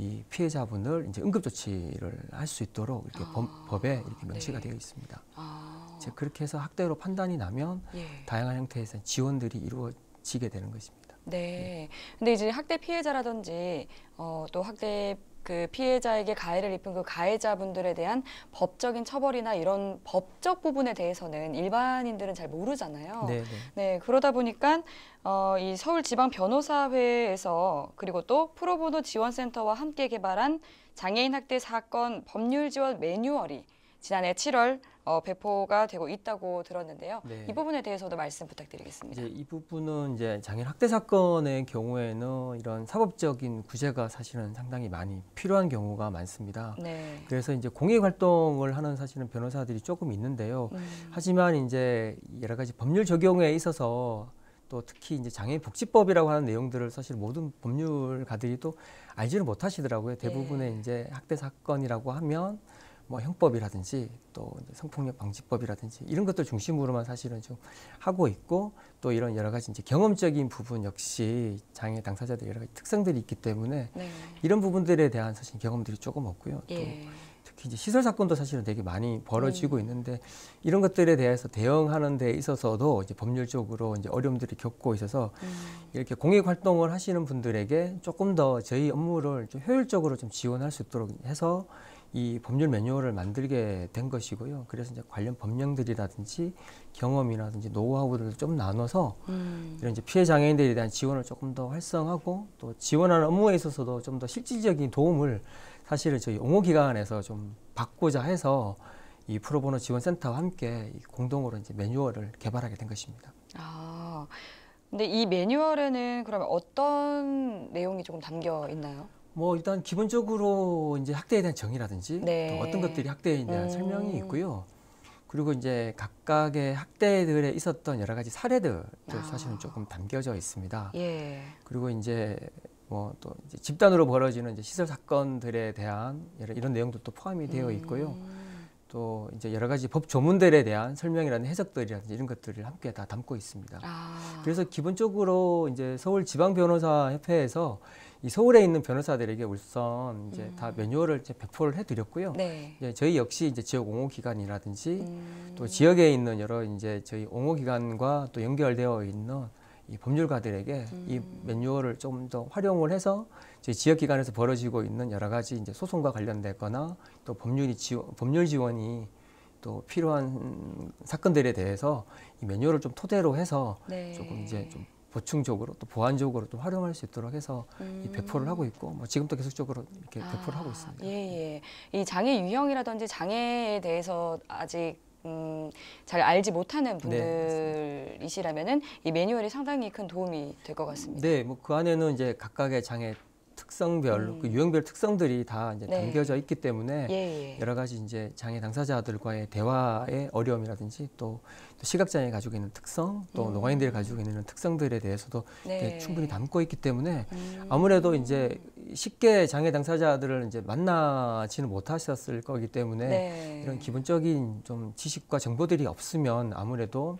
Speaker 2: 이 피해자분을 이제 응급조치를 할 수 있도록 이렇게 아, 범, 법에 이렇게 명시가 네. 되어 있습니다. 아. 이제 그렇게 해서 학대로 판단이 나면 예. 다양한 형태에서 지원들이 이루어지게 되는 것입니다.
Speaker 1: 네. 예. 근데 이제 학대 피해자라든지 어, 또 학대 그 피해자에게 가해를 입힌 그 가해자분들에 대한 법적인 처벌이나 이런 법적 부분에 대해서는 일반인들은 잘 모르잖아요. 네네. 네. 네 그러다 보니까 어, 이 서울지방변호사회에서 그리고 또 프로보노 지원센터와 함께 개발한 장애인 학대 사건 법률 지원 매뉴얼이 지난해 7월 어, 배포가 되고 있다고 들었는데요. 네. 이 부분에 대해서도 말씀 부탁드리겠습니다.
Speaker 2: 이 부분은 이제 장애인 학대 사건의 경우에는 이런 사법적인 구제가 사실은 상당히 많이 필요한 경우가 많습니다. 네. 그래서 이제 공익 활동을 하는 사실은 변호사들이 조금 있는데요. 음. 하지만 이제 여러 가지 법률 적용에 있어서 또 특히 이제 장애인 복지법이라고 하는 내용들을 사실 모든 법률가들이 또 알지를 못하시더라고요. 대부분의 네. 이제 학대 사건이라고 하면 뭐 형법이라든지 또 성폭력 방지법이라든지 이런 것들 중심으로만 사실은 좀 하고 있고 또 이런 여러 가지 이제 경험적인 부분 역시 장애 당사자들 여러 가지 특성들이 있기 때문에 네. 이런 부분들에 대한 사실 경험들이 조금 없고요. 또 예. 특히 이제 시설 사건도 사실은 되게 많이 벌어지고 음. 있는데 이런 것들에 대해서 대응하는 데 있어서도 이제 법률적으로 이제 어려움들이 겪고 있어서 음. 이렇게 공익 활동을 하시는 분들에게 조금 더 저희 업무를 좀 효율적으로 좀 지원할 수 있도록 해서 이 법률 매뉴얼을 만들게 된 것이고요. 그래서 이제 관련 법령들이라든지 경험이라든지 노하우들을 좀 나눠서 음. 이런 이제 피해 장애인들에 대한 지원을 조금 더 활성하고 또 지원하는 업무에 있어서도 좀 더 실질적인 도움을 사실은 저희 옹호 기관에서 좀 받고자 해서 이 프로보노 지원센터와 함께 공동으로 이제 매뉴얼을 개발하게 된 것입니다.
Speaker 1: 아, 근데 이 매뉴얼에는 그러면 어떤 내용이 조금 담겨 있나요?
Speaker 2: 뭐 일단 기본적으로 이제 학대에 대한 정의라든지 네. 어떤 것들이 학대에 대한 음. 설명이 있고요. 그리고 이제 각각의 학대들에 있었던 여러 가지 사례들도 아. 사실은 조금 담겨져 있습니다. 예. 그리고 이제 뭐 또 집단으로 벌어지는 이제 시설 사건들에 대한 이런 내용도 또 포함이 되어 음. 있고요. 음. 또 이제 여러 가지 법 조문들에 대한 설명이라는 해석들이라든지 이런 것들을 함께 다 담고 있습니다. 아. 그래서 기본적으로 이제 서울 지방 변호사 협회에서 이 서울에 있는 변호사들에게 우선 이제 음. 다 매뉴얼을 이제 배포를 해드렸고요. 네. 이제 예, 저희 역시 이제 지역 옹호 기관이라든지 음. 또 지역에 있는 여러 이제 저희 옹호 기관과 또 연결되어 있는 이 법률가들에게 음. 이 매뉴얼을 좀 더 활용을 해서 저희 지역 기관에서 벌어지고 있는 여러 가지 이제 소송과 관련되거나 또 법률이 지원, 법률 지원이 또 필요한 사건들에 대해서 이 매뉴얼을 좀 토대로 해서 네. 조금 이제 좀 보충적으로 또 보완적으로 또 활용할 수 있도록 해서 음. 이 배포를 하고 있고 뭐 지금도 계속적으로 이렇게 아, 배포를 하고 있습니다.
Speaker 1: 예, 예. 이 장애 유형이라든지 장애에 대해서 아직 음, 잘 알지 못하는 네, 분들이시라면은 네, 이 매뉴얼이 상당히 큰 도움이 될 것 같습니다.
Speaker 2: 네, 뭐 그 안에는 이제 각각의 장애 특성별 그 음. 그 유형별 특성들이 다 이제 네. 담겨져 있기 때문에 예, 예. 여러 가지 이제 장애 당사자들과의 대화의 어려움이라든지 또, 시각장애 가지고 있는 특성 또 음. 노가인들이 가지고 있는 특성들에 대해서도 네. 충분히 담고 있기 때문에 음. 아무래도 이제 쉽게 장애 당사자들을 이제 만나지는 못하셨을 거기 때문에 네. 이런 기본적인 좀 지식과 정보들이 없으면 아무래도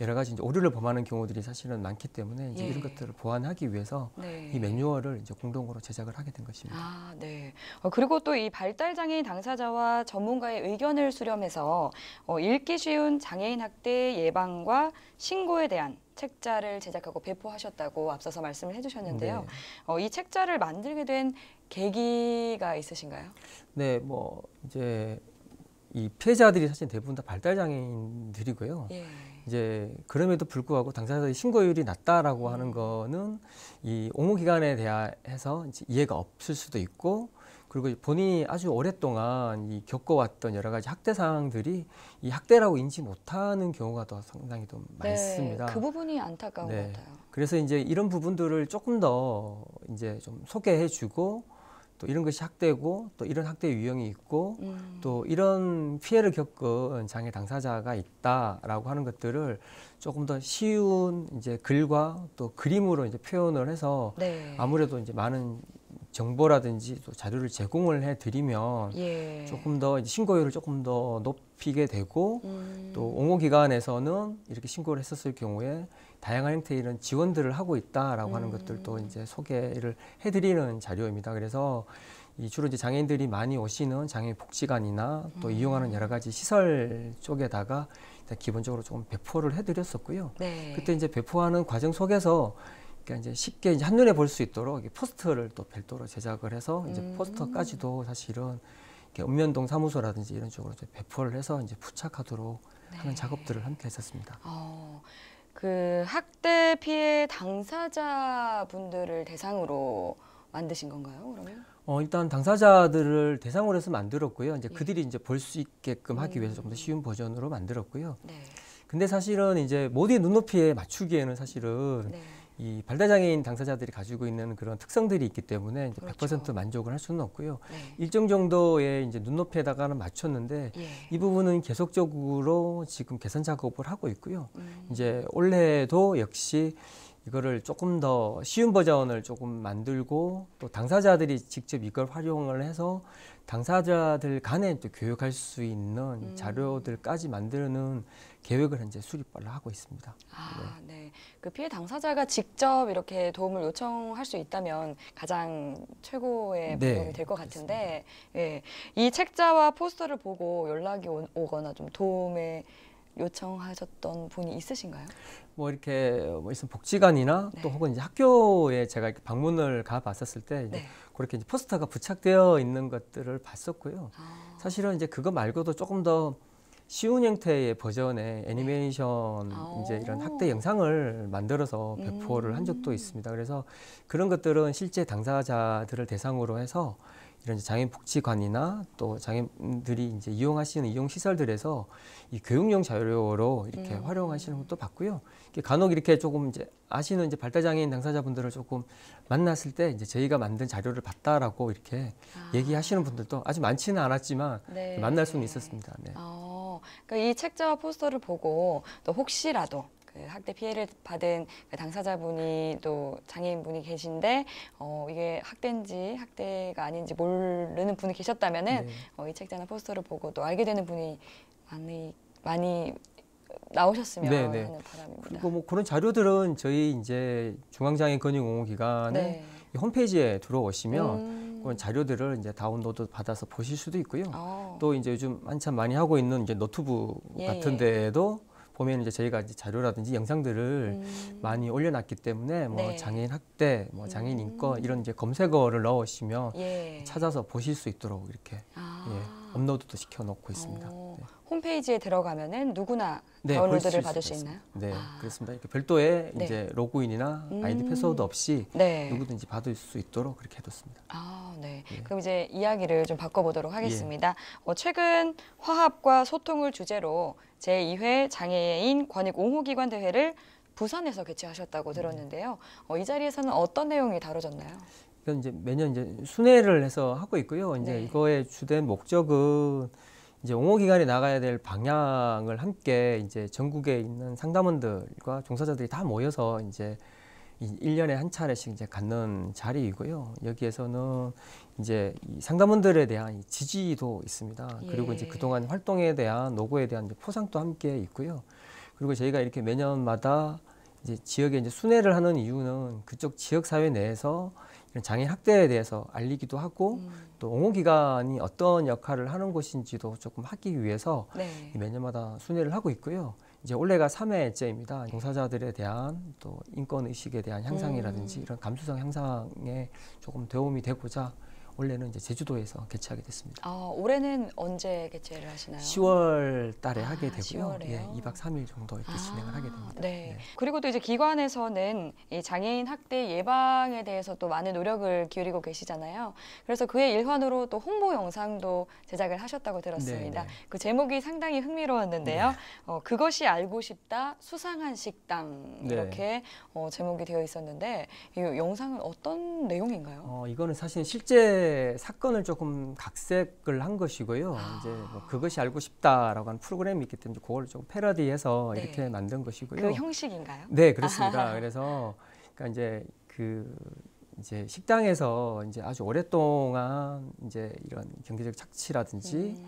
Speaker 2: 여러 가지 이제 오류를 범하는 경우들이 사실은 많기 때문에 이제 예. 이런 것들을 보완하기 위해서 네. 이 매뉴얼을 이제 공동으로 제작을 하게 된 것입니다.
Speaker 1: 아, 네. 어, 그리고 또 이 발달 장애인 당사자와 전문가의 의견을 수렴해서 어, 읽기 쉬운 장애인 학대 예방과 신고에 대한 책자를 제작하고 배포하셨다고 앞서서 말씀을 해주셨는데요. 네. 어, 이 책자를 만들게 된 계기가 있으신가요?
Speaker 2: 네, 뭐 이제 이 피해자들이 사실 대부분 다 발달 장애인들이고요. 예. 이제 그럼에도 불구하고 당사자의 신고율이 낮다라고 하는 음. 거는 이 옹호 기간에 대해서 이제 이해가 없을 수도 있고 그리고 본인이 아주 오랫동안 이 겪어왔던 여러 가지 학대 상황들이 이 학대라고 인지 못하는 경우가 더 상당히 좀 네, 많습니다. 그
Speaker 1: 부분이 안타까운 네. 것
Speaker 2: 같아요. 그래서 이제 이런 부분들을 조금 더 이제 좀 소개해주고 또 이런 것이 학대고 또 이런 학대 유형이 있고 음. 또 이런 피해를 겪은 장애 당사자가 있다라고 하는 것들을 조금 더 쉬운 이제 글과 또 그림으로 이제 표현을 해서 네. 아무래도 이제 많은 정보라든지 또 자료를 제공을 해드리면 예. 조금 더 신고율을 조금 더 높이게 되고 음. 또 옹호기관에서는 이렇게 신고를 했었을 경우에 다양한 형태의 이런 지원들을 하고 있다라고 음. 하는 것들도 이제 소개를 해드리는 자료입니다. 그래서 이 주로 이제 장애인들이 많이 오시는 장애인 복지관이나 또 음. 이용하는 여러 가지 시설 쪽에다가 기본적으로 조금 배포를 해드렸었고요. 네. 그때 이제 배포하는 과정 속에서 그러니까 이제 쉽게 이제 한눈에 볼 수 있도록 포스터를 또 별도로 제작을 해서 이제 음. 포스터까지도 사실은 읍면동 사무소라든지 이런 쪽으로 배포를 해서 이제 부착하도록 네. 하는 작업들을 함께 했었습니다.
Speaker 1: 어, 그 학대 피해 당사자분들을 대상으로 만드신 건가요? 그러면?
Speaker 2: 어, 일단 당사자들을 대상으로 해서 만들었고요. 이제 예. 그들이 이제 볼 수 있게끔 하기 위해서 좀더 음. 쉬운 버전으로 만들었고요. 네. 근데 사실은 이제 모두의 눈높이에 맞추기에는 사실은 네. 이 발달장애인 당사자들이 가지고 있는 그런 특성들이 있기 때문에 이제 그렇죠. 100% 만족을 할 수는 없고요. 네. 일정 정도의 이제 눈높이에다가는 맞췄는데 예. 이 부분은 계속적으로 지금 개선 작업을 하고 있고요. 음. 이제 올해도 역시 이거를 조금 더 쉬운 버전을 조금 만들고 또 당사자들이 직접 이걸 활용을 해서 당사자들 간에 또 교육할 수 있는 음. 자료들까지 만드는 계획을 현재 수립을 하고 있습니다. 아, 네. 네.
Speaker 1: 그 피해 당사자가 직접 이렇게 도움을 요청할 수 있다면 가장 최고의 네, 방법이 될 것 같은데, 예. 이 책자와 포스터를 보고 연락이 오, 오거나 좀 도움에 요청하셨던 분이 있으신가요?
Speaker 2: 뭐 이렇게 뭐있으 복지관이나 네. 또 혹은 이제 학교에 제가 이렇게 방문을 가봤었을 때 네. 그렇게 이제 포스터가 부착되어 있는 것들을 봤었고요. 아. 사실은 이제 그거 말고도 조금 더 쉬운 형태의 버전의 네. 애니메이션 네. 이제 이런 학대 영상을 만들어서 배포를 음. 한 적도 음. 있습니다. 그래서 그런 것들은 실제 당사자들을 대상으로 해서 이런 장애인 복지관이나 또 장애인들이 이제 이용하시는 이용 시설들에서 이 교육용 자료로 이렇게 음. 활용하시는 것도 봤고요. 간혹 이렇게 조금 이제 아시는 이제 발달 장애인 당사자분들을 조금 만났을 때 이제 저희가 만든 자료를 봤다라고 이렇게 아. 얘기하시는 분들도 아주 많지는 않았지만 네. 만날 수는 있었습니다. 네.
Speaker 1: 어, 그러니까 이 책자와 포스터를 보고 또 혹시라도 그 학대 피해를 받은 그 당사자분이 또 장애인분이 계신데 어, 이게 학대인지 학대가 아닌지 모르는 분이 계셨다면은 네. 어, 이 책자나 포스터를 보고 또 알게 되는 분이 많이 많이 나오셨으면 네네. 네. 하는
Speaker 2: 바람입니다. 그리고 뭐 그런 자료들은 저희 이제 중앙장애 근육 옹호 기관의 네. 홈페이지에 들어오시면 음. 그런 자료들을 이제 다운로드 받아서 보실 수도 있고요. 오. 어. 또 이제 요즘 한참 많이 하고 있는 이제 너튜브 예, 예, 같은 데에도 예. 보면 이제 저희가 이제 자료라든지 영상들을 음. 많이 올려놨기 때문에 뭐 네. 장애인 학대, 뭐 장애인 인권 음. 이런 이제 검색어를 넣으시면 예. 찾아서 보실 수 있도록 이렇게 아. 예. 업로드도 시켜놓고 있습니다. 어,
Speaker 1: 네. 홈페이지에 들어가면은 누구나 네, 다운로드를 받을 수, 수 있나요?
Speaker 2: 네, 아. 그렇습니다. 이렇게 별도의 네. 이제 로그인이나 아이디 음. 패스워드 없이 네. 누구든지 받을 수 있도록 그렇게 해뒀습니다.
Speaker 1: 아, 네. 예. 그럼 이제 이야기를 좀 바꿔보도록 하겠습니다. 예. 어, 최근 화합과 소통을 주제로 제2회 장애인 권익 옹호기관 대회를 부산에서 개최하셨다고 들었는데요. 어, 이 자리에서는 어떤 내용이 다뤄졌나요?
Speaker 2: 이건 이제 매년 이제 순회를 해서 하고 있고요. 이제 네. 이거의 주된 목적은 이제 옹호 기관에 나가야 될 방향을 함께 이제 전국에 있는 상담원들과 종사자들이 다 모여서 이제 일년에한 차례씩 이제 갖는 자리이고요. 여기에서는 이제 이 상담원들에 대한 지지도 있습니다. 예. 그리고 이제 예. 그동안 활동에 대한 노고에 대한 이제 포상도 함께 있고요. 그리고 저희가 이렇게 매년마다 이제 지역에 이제 순회를 하는 이유는 그쪽 지역 사회 내에서 이런 장애인 학대에 대해서 알리기도 하고 음. 또 옹호기관이 어떤 역할을 하는 곳인지도 조금 하기 위해서 네. 매년마다 순회를 하고 있고요. 이제 올해가 3회째입니다. 종사자들에 대한 또 인권 의식에 대한 향상이라든지 음. 이런 감수성 향상에 조금 도움이 되고자 원래는 이제 제주도에서 개최하게 됐습니다.
Speaker 1: 아, 올해는 언제 개최를 하시나요?
Speaker 2: 10월 달에 아, 하게 되고요. 예, 2박 3일 정도 이렇게 아, 진행을 하게 됩니다. 네.
Speaker 1: 네. 그리고 또 이제 기관에서는 이 장애인 학대 예방에 대해서 또 많은 노력을 기울이고 계시잖아요. 그래서 그의 일환으로 또 홍보 영상도 제작을 하셨다고 들었습니다. 네, 네. 그 제목이 상당히 흥미로웠는데요. 네. 어, 그것이 알고 싶다 수상한 식당 네. 이렇게 어, 제목이 되어 있었는데 이 영상은 어떤 내용인가요?
Speaker 2: 어, 이거는 사실 실제 실제 사건을 조금 각색을 한 것이고요. 아. 이제 뭐 그것이 알고 싶다라고 하는 프로그램이 있기 때문에 그걸 조금 패러디해서 네. 이렇게 만든 것이고요. 그
Speaker 1: 형식인가요? 네, 그렇습니다.
Speaker 2: 그래서 그러니까 이제 그 이제 식당에서 이제 아주 오랫동안 이제 이런 경제적 착취라든지 음.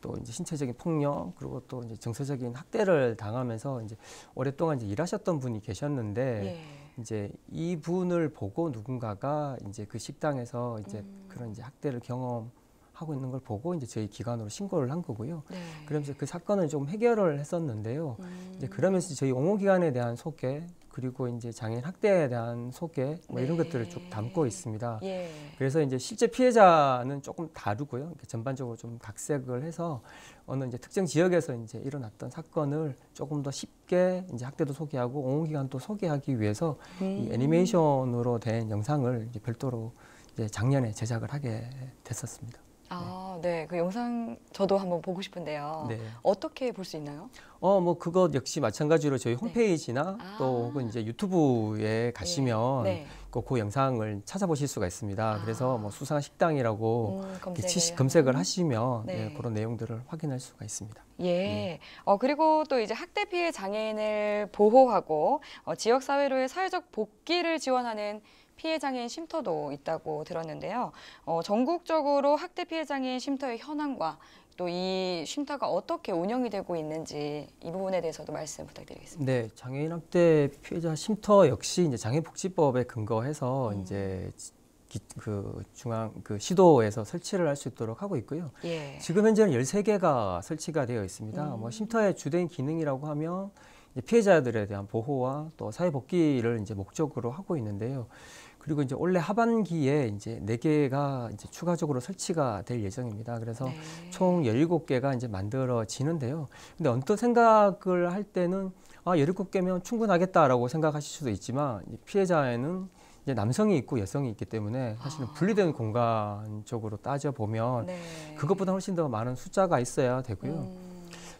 Speaker 2: 또 이제 신체적인 폭력 그리고 또 이제 정서적인 학대를 당하면서 이제 오랫동안 이제 일하셨던 분이 계셨는데 예. 이제 이 분을 보고 누군가가 이제 그 식당에서 이제 음. 그런 이제 학대를 경험하고 있는 걸 보고 이제 저희 기관으로 신고를 한 거고요. 네. 그러면서 그 사건을 좀 해결을 했었는데요. 음. 이제 그러면서 저희 옹호 기관에 대한 소개 그리고 이제 장애인 학대에 대한 소개 뭐 네. 이런 것들을 쭉 담고 있습니다. 예. 그래서 이제 실제 피해자는 조금 다르고요. 전반적으로 좀 각색을 해서 어느 이제 특정 지역에서 이제 일어났던 사건을 조금 더 쉽게 이제 학대도 소개하고 옹호기관도 소개하기 위해서 음. 이 애니메이션으로 된 영상을 이제 별도로 이제 작년에 제작을 하게 됐었습니다.
Speaker 1: 네. 아, 네. 그 영상 저도 한번 보고 싶은데요. 네. 어떻게 볼 수 있나요?
Speaker 2: 어, 뭐 그것 역시 마찬가지로 저희 네. 홈페이지나 아. 또 혹은 이제 유튜브에 네. 가시면 네. 그, 그 영상을 찾아보실 수가 있습니다. 아. 그래서 뭐 수상 식당이라고 음, 검색을, 치시, 검색을 하시면 네. 네, 그런 내용들을 확인할 수가 있습니다.
Speaker 1: 예. 어, 그리고 또 이제 학대 피해 장애인을 보호하고 어, 지역 사회로의 사회적 복귀를 지원하는 피해 장애인 쉼터도 있다고 들었는데요. 어, 전국적으로 학대 피해 장애인 쉼터의 현황과 또 이 쉼터가 어떻게 운영이 되고 있는지 이 부분에 대해서도 말씀 부탁드리겠습니다.
Speaker 2: 네, 장애인 학대 피해자 쉼터 역시 이제 장애복지법에 근거해서 음. 이제 그 중앙 그 시도에서 설치를 할 수 있도록 하고 있고요. 예. 지금 현재는 열세 개가 설치가 되어 있습니다. 음. 뭐 쉼터의 주된 기능이라고 하면 이제 피해자들에 대한 보호와 또 사회 복귀를 이제 목적으로 하고 있는데요. 그리고 이제 올해 하반기에 이제 네개가 이제 추가적으로 설치가 될 예정입니다. 그래서 네. 총 열일곱 개가 이제 만들어지는데요. 근데 언뜻 생각을 할 때는 아, 열일곱 개면 충분하겠다라고 생각하실 수도 있지만 피해자에는 이제 남성이 있고 여성이 있기 때문에 사실은 아. 분리된 아. 공간적으로 따져보면 네. 그것보다 훨씬 더 많은 숫자가 있어야 되고요. 음.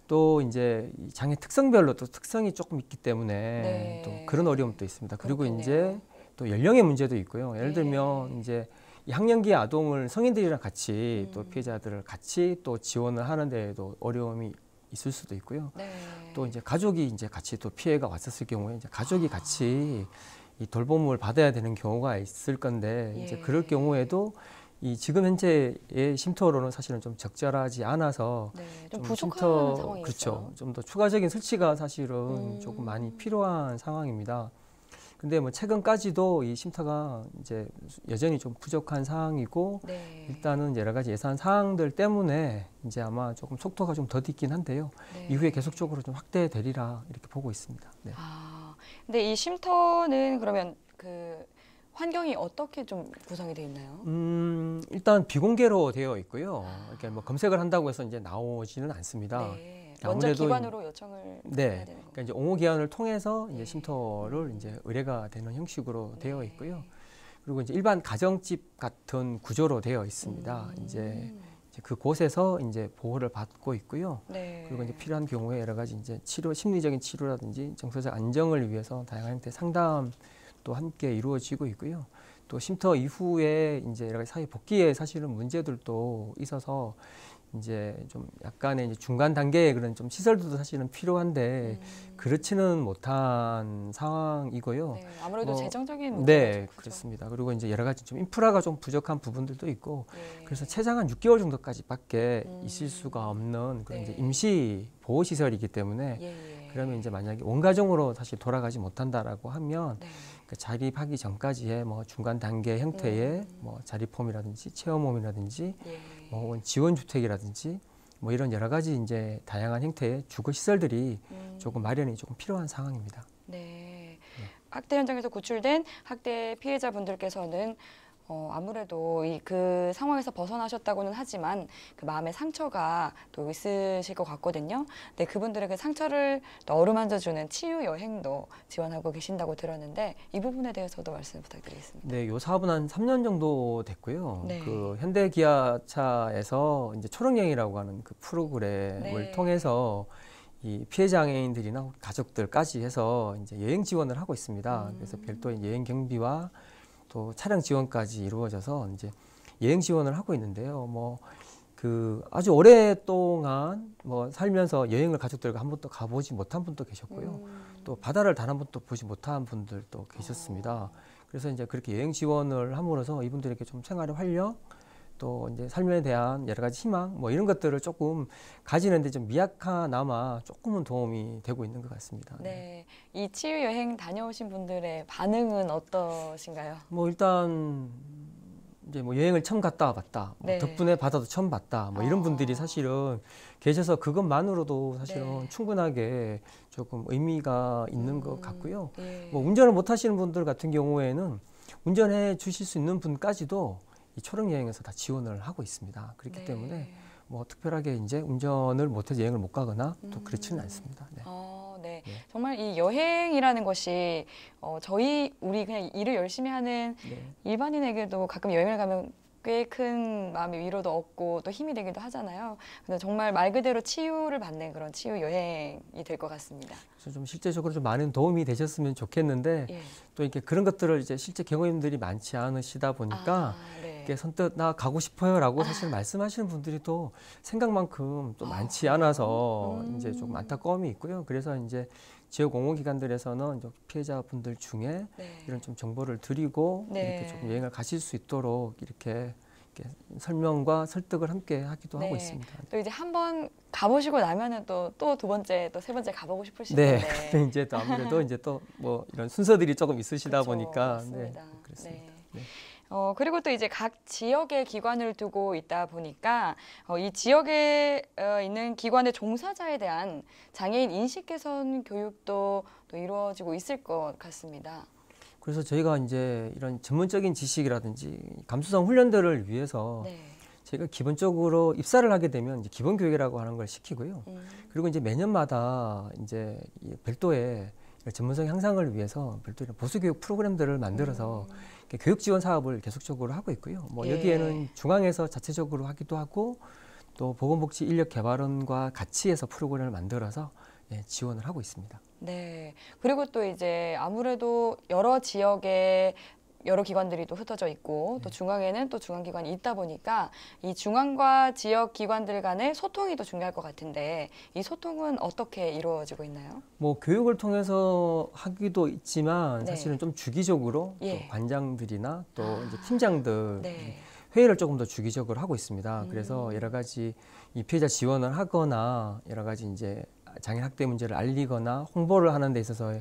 Speaker 2: 또 이제 장애 특성별로 또 특성이 조금 있기 때문에 네. 또 그런 어려움도 있습니다. 그리고 그렇겠요 이제 또 연령의 문제도 있고요. 예를 네. 들면 이제 학령기 아동을 성인들이랑 같이 음. 또 피해자들을 같이 또 지원을 하는 데에도 어려움이 있을 수도 있고요. 네. 또 이제 가족이 이제 같이 또 피해가 왔었을 경우에 이제 가족이 아. 같이 이 돌봄을 받아야 되는 경우가 있을 건데 예. 이제 그럴 경우에도 이 지금 현재의 쉼터로는 사실은 좀 적절하지 않아서 네, 좀, 좀 부족한 쉼터, 상황이 그렇죠. 좀 더 추가적인 설치가 사실은 음. 조금 많이 음. 필요한 상황입니다. 근데 뭐 최근까지도 이 쉼터가 이제 여전히 좀 부족한 상황이고 네. 일단은 여러 가지 예산 사항들 때문에 이제 아마 조금 속도가 좀 더디긴 한데요. 네. 이후에 계속적으로 좀 확대되리라 이렇게 보고 있습니다. 네. 아,
Speaker 1: 근데 이 쉼터는 그러면 그 환경이 어떻게 좀 구성이 되어 있나요?
Speaker 2: 음, 일단 비공개로 되어 있고요. 아. 그러니까 뭐 검색을 한다고 해서 이제 나오지는 않습니다. 네. 원적 기관으로
Speaker 1: 요청을 네.
Speaker 2: 그러니까 이제 옹호 기관을 통해서 이제 네. 쉼터를 이제 의뢰가 되는 형식으로 네. 되어 있고요. 그리고 이제 일반 가정집 같은 구조로 되어 있습니다. 음. 이제 그곳에서 이제 보호를 받고 있고요. 네. 그리고 이제 필요한 경우에 여러 가지 이제 치료, 심리적인 치료라든지 정서적 안정을 위해서 다양한 형태의 상담도 함께 이루어지고 있고요. 또 쉼터 이후에 이제 여러 가지 사회 복귀에 사실은 문제들도 있어서 이제 좀 약간의 이제 중간 단계의 그런 좀 시설들도 사실은 필요한데 음. 그렇지는 못한 상황이고요. 네, 아무래도 뭐, 재정적인 네 그렇죠. 그렇습니다. 그리고 이제 여러 가지 좀 인프라가 좀 부족한 부분들도 있고 네. 그래서 최장 한 6개월 정도까지밖에 음. 있을 수가 없는 그런 네. 임시 보호 시설이기 때문에 예, 예. 그러면 이제 만약에 온 가정으로 다시 돌아가지 못한다라고 하면. 네. 그니까 자립하기 전까지의 뭐 중간 단계 형태의 음. 뭐 자립홈이라든지 체험홈이라든지 네. 예. 뭐 지원주택이라든지 뭐 이런 여러 가지 이제 다양한 형태의 주거 시설들이 음. 조금 마련이 조금 필요한 상황입니다.
Speaker 1: 네. 네. 학대 현장에서 구출된 학대 피해자분들께서는 어, 아무래도 이 그 상황에서 벗어나셨다고는 하지만 그 마음의 상처가 또 있으실 것 같거든요. 근데 그분들의 그 상처를 어루만져주는 치유 여행도 지원하고 계신다고 들었는데 이 부분에 대해서도 말씀 부탁드리겠습니다.
Speaker 2: 네, 요 사업은 한 3년 정도 됐고요. 네. 그 현대기아차에서 이제 초록여행이라고 하는 그 프로그램을 네. 통해서 이 피해 장애인들이나 가족들까지 해서 이제 여행 지원을 하고 있습니다. 음. 그래서 별도의 여행 경비와 또 차량 지원까지 이루어져서 이제 여행 지원을 하고 있는데요. 뭐 그 아주 오랫동안 뭐 살면서 여행을 가족들과 한 번도 가보지 못한 분도 계셨고요. 음. 또 바다를 단 한 번도 보지 못한 분들도 계셨습니다. 어. 그래서 이제 그렇게 여행 지원을 함으로써 이분들에게 좀 생활의 활력 또 이제 삶에 대한 여러 가지 희망 뭐 이런 것들을 조금 가지는데 좀 미약하나마 조금은 도움이 되고 있는 것 같습니다.
Speaker 1: 네. 이 치유 여행 다녀오신 분들의 반응은 어떠신가요?
Speaker 2: 뭐 일단 이제 뭐 여행을 처음 갔다 와봤다. 뭐 네. 덕분에 받아도 처음 봤다. 뭐 이런 아. 분들이 사실은 계셔서 그것만으로도 사실은 네. 충분하게 조금 의미가 있는 음, 것 같고요. 예. 뭐 운전을 못 하시는 분들 같은 경우에는 운전해 주실 수 있는 분까지도 이 초록 여행에서 다 지원을 하고 있습니다. 그렇기 네. 때문에 뭐 특별하게 이제 운전을 못해서 여행을 못 가거나 또 그렇지는 음. 않습니다. 네.
Speaker 1: 어, 네. 네. 정말 이 여행이라는 것이 어, 저희 우리 그냥 일을 열심히 하는 네. 일반인에게도 가끔 여행을 가면 꽤큰 마음의 위로도 얻고 또 힘이 되기도 하잖아요. 근데 정말 말 그대로 치유를 받는 그런 치유 여행이 될 것 같습니다.
Speaker 2: 그래서 좀 실제적으로 좀 많은 도움이 되셨으면 좋겠는데 예. 또 이렇게 그런 것들을 이제 실제 경험들이 많지 않으시다 보니까 아, 네. 이렇게 선뜻 나 가고 싶어요라고 아. 사실 아. 말씀하시는 분들이 또 생각만큼 또 아. 많지 않아서 아. 음. 이제 좀 안타까움이 있고요. 그래서 이제 지역 공공기관들에서는 피해자분들 중에 네. 이런 좀 정보를 드리고 네. 이렇게 조금 여행을 가실 수 있도록 이렇게 설명과 설득을 함께 하기도 네. 하고 있습니다.
Speaker 1: 또 이제 한 번 가보시고 나면은 또 또 두 번째 또세 번째 가보고 싶으시데 네, 근데 이제 또 아무래도
Speaker 2: 이제 또 뭐 이런 순서들이 조금 있으시다 그렇죠. 보니까 네. 맞습니다. 네, 그렇습니다. 네. 네.
Speaker 1: 어, 그리고 또 이제 각 지역의 기관을 두고 있다 보니까 어, 이 지역에 어, 있는 기관의 종사자에 대한 장애인 인식 개선 교육도 또 이루어지고 있을 것 같습니다.
Speaker 2: 그래서 저희가 이제 이런 전문적인 지식이라든지 감수성 훈련들을 위해서 네. 저희가 기본적으로 입사를 하게 되면 이제 기본 교육이라고 하는 걸 시키고요. 음. 그리고 이제 매년마다 이제 이 별도의 전문성 향상을 위해서 별도의 보수 교육 프로그램들을 만들어서 음. 교육 지원 사업을 계속적으로 하고 있고요. 뭐 예. 여기에는 중앙에서 자체적으로 하기도 하고 또 보건복지 인력 개발원과 같이 해서 프로그램을 만들어서 예, 지원을 하고 있습니다.
Speaker 1: 네. 그리고 또 이제 아무래도 여러 지역에 여러 기관들이 또 흩어져 있고 네. 또 중앙에는 또 중앙기관이 있다 보니까 이 중앙과 지역 기관들 간의 소통이 더 중요할 것 같은데 이 소통은 어떻게 이루어지고
Speaker 2: 있나요? 뭐 교육을 통해서 하기도 있지만 네. 사실은 좀 주기적으로 예. 또 관장들이나 또 아, 이제 팀장들 네. 회의를 조금 더 주기적으로 하고 있습니다. 음. 그래서 여러 가지 이 피해자 지원을 하거나 여러 가지 이제 장애학대 문제를 알리거나 홍보를 하는 데 있어서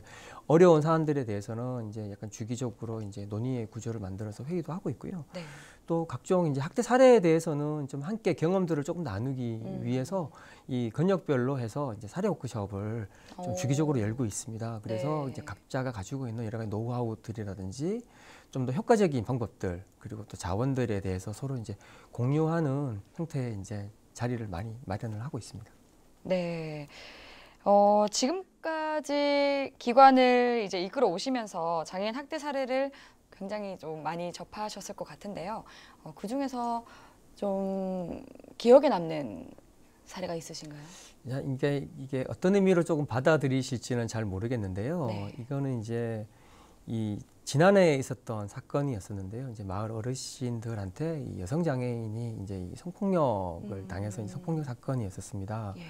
Speaker 2: 어려운 사안들에 대해서는 이제 약간 주기적으로 이제 논의의 구조를 만들어서 회의도 하고 있고요. 네. 또 각종 이제 학대 사례에 대해서는 좀 함께 경험들을 조금 나누기 음. 위해서 이근역별로 해서 이제 사례 워크숍을 오. 좀 주기적으로 열고 있습니다. 그래서 네. 이제 각자가 가지고 있는 여러 가지 노하우들이라든지 좀 더 효과적인 방법들 그리고 또 자원들에 대해서 서로 이제 공유하는 형태의 이제 자리를 많이 마련을 하고 있습니다.
Speaker 1: 네. 어, 지금까지 기관을 이제 이끌어 오시면서 장애인 학대 사례를 굉장히 좀 많이 접하셨을 것 같은데요. 어, 그 중에서 좀 기억에 남는 사례가 있으신가요?
Speaker 2: 이게 이게 어떤 의미로 조금 받아들이실지는 잘 모르겠는데요. 네. 이거는 이제 이 지난해에 있었던 사건이었었는데요. 이제 마을 어르신들한테 여성 장애인이 이제 성폭력을 음. 당해서 성폭력 사건이었었습니다. 예.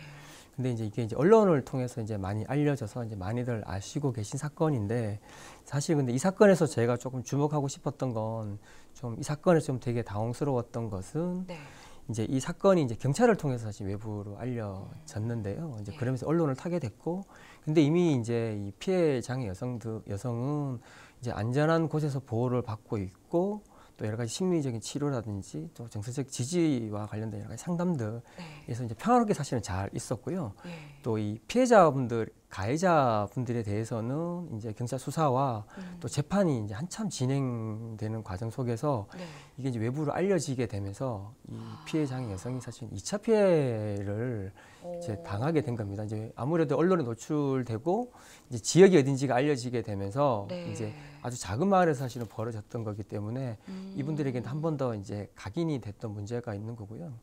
Speaker 2: 근데 이제 이게 이제 언론을 통해서 이제 많이 알려져서 이제 많이들 아시고 계신 사건인데 사실 근데 이 사건에서 제가 조금 주목하고 싶었던 건 좀 이 사건에서 좀 되게 당황스러웠던 것은 네. 이제 이 사건이 이제 경찰을 통해서 사실 외부로 알려졌는데요. 이제 네. 그러면서 언론을 타게 됐고 근데 이미 이제 이 피해 장애 여성들 여성은 이제 안전한 곳에서 보호를 받고 있고 또 여러 가지 심리적인 치료라든지 또 정서적 지지와 관련된 여러 가지 상담들에서 네. 이제 평화롭게 사실은 잘 있었고요. 네. 또이 피해자분들 가해자분들에 대해서는 이제 경찰 수사와 음. 또 재판이 이제 한참 진행되는 과정 속에서 네. 이게 이제 외부로 알려지게 되면서 이 아. 피해 장애 여성이 사실 이차 피해를 오. 이제 당하게 된 겁니다. 이제 아무래도 언론에 노출되고 이제 지역이 어딘지가 알려지게 되면서 네. 이제 아주 작은 마을에서 사실은 벌어졌던 거기 때문에 음. 이분들에게는 한 번 더 이제 각인이 됐던 문제가 있는 거고요.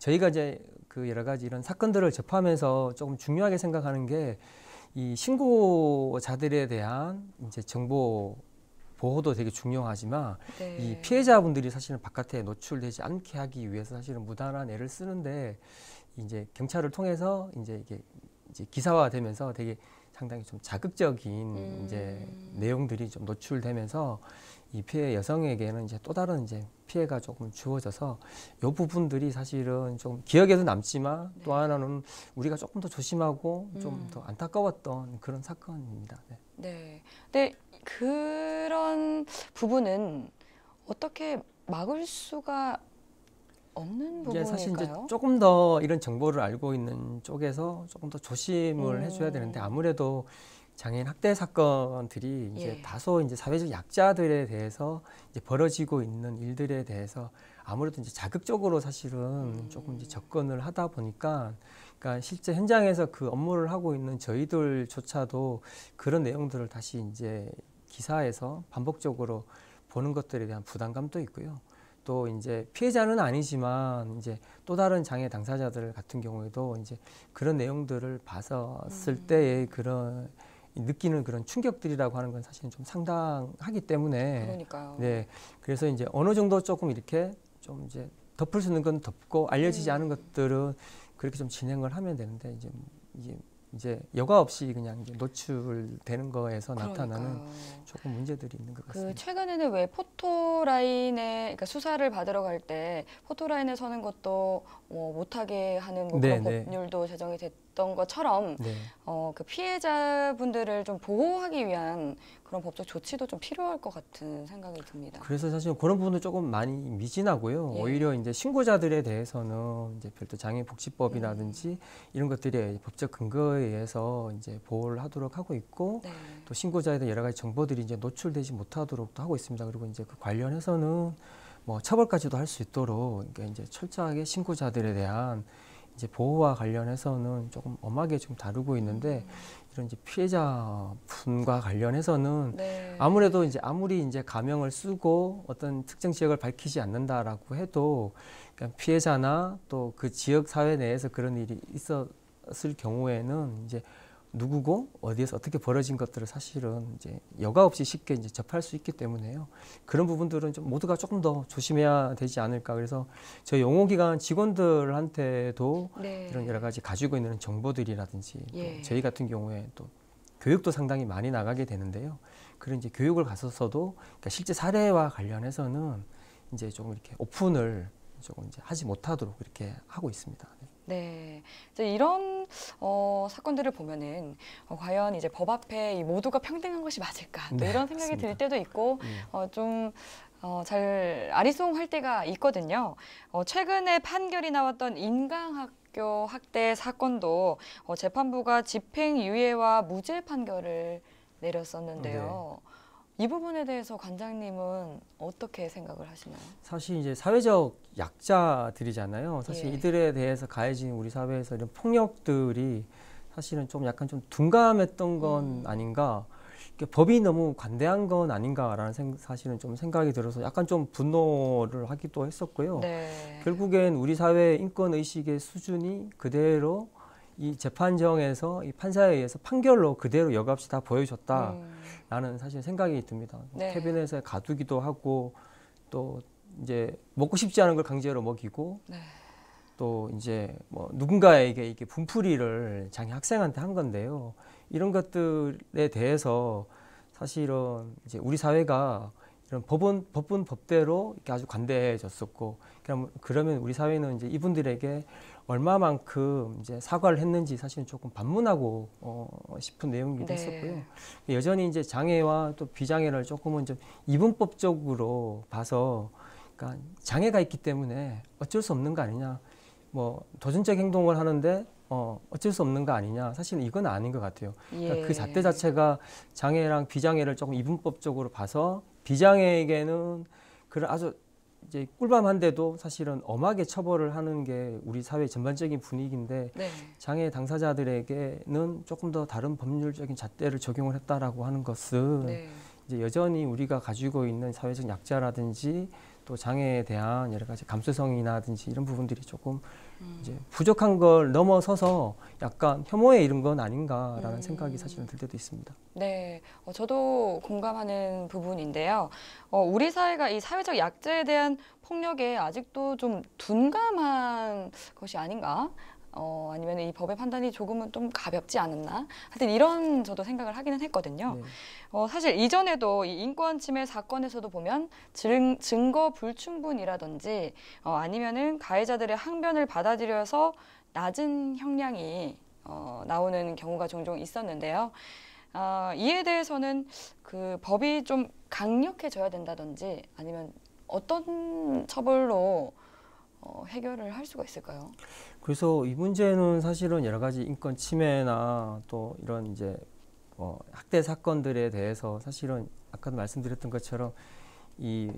Speaker 2: 저희가 이제 그 여러 가지 이런 사건들을 접하면서 조금 중요하게 생각하는 게 이 신고자들에 대한 이제 정보 보호도 되게 중요하지만 네. 이 피해자분들이 사실은 바깥에 노출되지 않게 하기 위해서 사실은 무단한 애를 쓰는데 이제 경찰을 통해서 이제 이게 이제 기사화되면서 되게 상당히 좀 자극적인 음. 이제 내용들이 좀 노출되면서 이 피해 여성에게는 이제 또 다른 이제 피해가 조금 주어져서 이 부분들이 사실은 좀 기억에도 남지만 네. 또 하나는 우리가 조금 더 조심하고 좀더 음. 안타까웠던 그런 사건입니다. 네.
Speaker 1: 네. 근데 그런 부분은 어떻게 막을 수가 없는 부분일까요? 사실 이제
Speaker 2: 조금 더 이런 정보를 알고 있는 쪽에서 조금 더 조심을 음. 해줘야 되는데 아무래도 장애인 학대 사건들이 이제 예. 다소 이제 사회적 약자들에 대해서 이제 벌어지고 있는 일들에 대해서 아무래도 이제 자극적으로 사실은 음. 조금 이제 접근을 하다 보니까 그러니까 실제 현장에서 그 업무를 하고 있는 저희들조차도 그런 내용들을 다시 이제 기사에서 반복적으로 보는 것들에 대한 부담감도 있고요. 또 이제 피해자는 아니지만 이제 또 다른 장애 당사자들 같은 경우에도 이제 그런 내용들을 봤었을 음. 때의 그런 느끼는 그런 충격들이라고 하는 건 사실은 좀 상당하기 때문에 그러니까요. 네 그래서 이제 어느 정도 조금 이렇게 좀 이제 덮을 수 있는 건 덮고 알려지지 음. 않은 것들은 그렇게 좀 진행을 하면 되는데 이제 이게 이제 여과 없이 그냥 이제 노출되는 거에서 그러니까요. 나타나는 조금 문제들이 있는 것 그 같습니다.
Speaker 1: 그 최근에는 왜 포토라인에 그러니까 수사를 받으러 갈 때 포토라인에 서는 것도 뭐 못하게 하는 뭐 그런 네, 네. 법률도 제정이 됐. 있었던 것처럼 네. 어, 그 피해자분들을 좀 보호하기 위한 그런 법적 조치도 좀 필요할 것 같은
Speaker 2: 생각이 듭니다. 그래서 사실 그런 부분도 조금 많이 미진하고요. 예. 오히려 이제 신고자들에 대해서는 이제 별도 장애복지법이라든지 음. 이런 것들이 법적 근거에 의해서 이제 보호를 하도록 하고 있고 네. 또 신고자에 대한 여러 가지 정보들이 이제 노출되지 못하도록도 하고 있습니다. 그리고 이제 그 관련해서는 뭐 처벌까지도 할 수 있도록 그러니까 이제 철저하게 신고자들에 대한 이제 보호와 관련해서는 조금 엄하게 좀 다루고 있는데 음. 이런 이제 피해자 분과 관련해서는 네. 아무래도 이제 아무리 이제 가명을 쓰고 어떤 특정 지역을 밝히지 않는다라고 해도 그러니까 피해자나 또 그 지역 사회 내에서 그런 일이 있었을 경우에는 이제 누구고 어디에서 어떻게 벌어진 것들을 사실은 이제 여과 없이 쉽게 이제 접할 수 있기 때문에요. 그런 부분들은 좀 모두가 조금 더 조심해야 되지 않을까. 그래서 저희 용호기관 직원들한테도 네. 이런 여러 가지 가지고 있는 정보들이라든지 예. 저희 같은 경우에 또 교육도 상당히 많이 나가게 되는데요. 그런 이제 교육을 가서서도 그러니까 실제 사례와 관련해서는 이제 조금 이렇게 오픈을 조금 이제 하지 못하도록 이렇게 하고 있습니다. 네.
Speaker 1: 네, 이제 이런 어, 사건들을 보면은 어, 과연 이제 법 앞에 이 모두가 평등한 것이 맞을까 또 네, 이런 생각이 맞습니다. 들 때도 있고 네. 어, 좀 어, 잘 아리송할 때가 있거든요. 어, 최근에 판결이 나왔던 인강학 교 학대 사건도 어, 재판부가 집행유예와 무죄 판결을 내렸었는데요. 네. 이 부분에 대해서 관장님은 어떻게 생각을 하시나요?
Speaker 2: 사실 이제 사회적 약자들이잖아요. 사실 예. 이들에 대해서 가해진 우리 사회에서 이런 폭력들이 사실은 좀 약간 좀 둔감했던 건 음. 아닌가. 법이 너무 관대한 건 아닌가라는 생, 사실은 좀 생각이 들어서 약간 좀 분노를 하기도 했었고요. 네. 결국엔 우리 사회 인권 의식의 수준이 그대로 이 재판정에서 이 판사에 의해서 판결로 그대로 여값이 다 보여줬다라는 음. 사실 생각이 듭니다. 뭐 네. 캐비넷에 가두기도 하고 또 이제 먹고 싶지 않은 걸 강제로 먹이고 네. 또 이제 뭐 누군가에게 이게 분풀이를 장애 학생한테 한 건데요. 이런 것들에 대해서 사실은 이제 우리 사회가 이런 법은 법은 법대로 이렇게 아주 관대해졌었고 그 그러면 우리 사회는 이제 이분들에게 얼마만큼 이제 사과를 했는지 사실은 조금 반문하고 어, 싶은 내용이됐었고요 네. 여전히 이제 장애와 또 비장애를 조금은 좀 이분법적으로 봐서 그러니까 장애가 있기 때문에 어쩔 수 없는 거 아니냐. 뭐 도전적 행동을 하는데 어, 어쩔 수 없는 거 아니냐. 사실 은 이건 아닌 것 같아요. 그러니까 그 예. 잣대 자체가 장애랑 비장애를 조금 이분법적으로 봐서 비장애에게는 그런 아주 이제 꿀밤한데도 사실은 엄하게 처벌을 하는 게 우리 사회 전반적인 분위기인데 네. 장애 당사자들에게는 조금 더 다른 법률적인 잣대를 적용을 했다라고 하는 것은 네. 이제 여전히 우리가 가지고 있는 사회적 약자라든지 또 장애에 대한 여러 가지 감수성이나든지 이런 부분들이 조금 이제 부족한 걸 넘어서서 약간 혐오에 이른 건 아닌가라는 음. 생각이 사실은 들 때도 있습니다.
Speaker 1: 네, 어, 저도 공감하는 부분인데요. 어, 우리 사회가 이 사회적 약자에 대한 폭력에 아직도 좀 둔감한 것이 아닌가 어, 아니면 이 법의 판단이 조금은 좀 가볍지 않았나 하여튼 이런 저도 생각을 하기는 했거든요. 네. 어, 사실 이전에도 이 인권 침해 사건에서도 보면 증, 증거 불충분이라든지 어, 아니면은 가해자들의 항변을 받아들여서 낮은 형량이 어, 나오는 경우가 종종 있었는데요. 어, 이에 대해서는 그 법이 좀 강력해져야 된다든지 아니면 어떤 처벌로 어, 해결을 할 수가 있을까요?
Speaker 2: 그래서 이 문제는 사실은 여러 가지 인권 침해나 또 이런 이제 어, 학대 사건들에 대해서 사실은 아까도 말씀드렸던 것처럼 이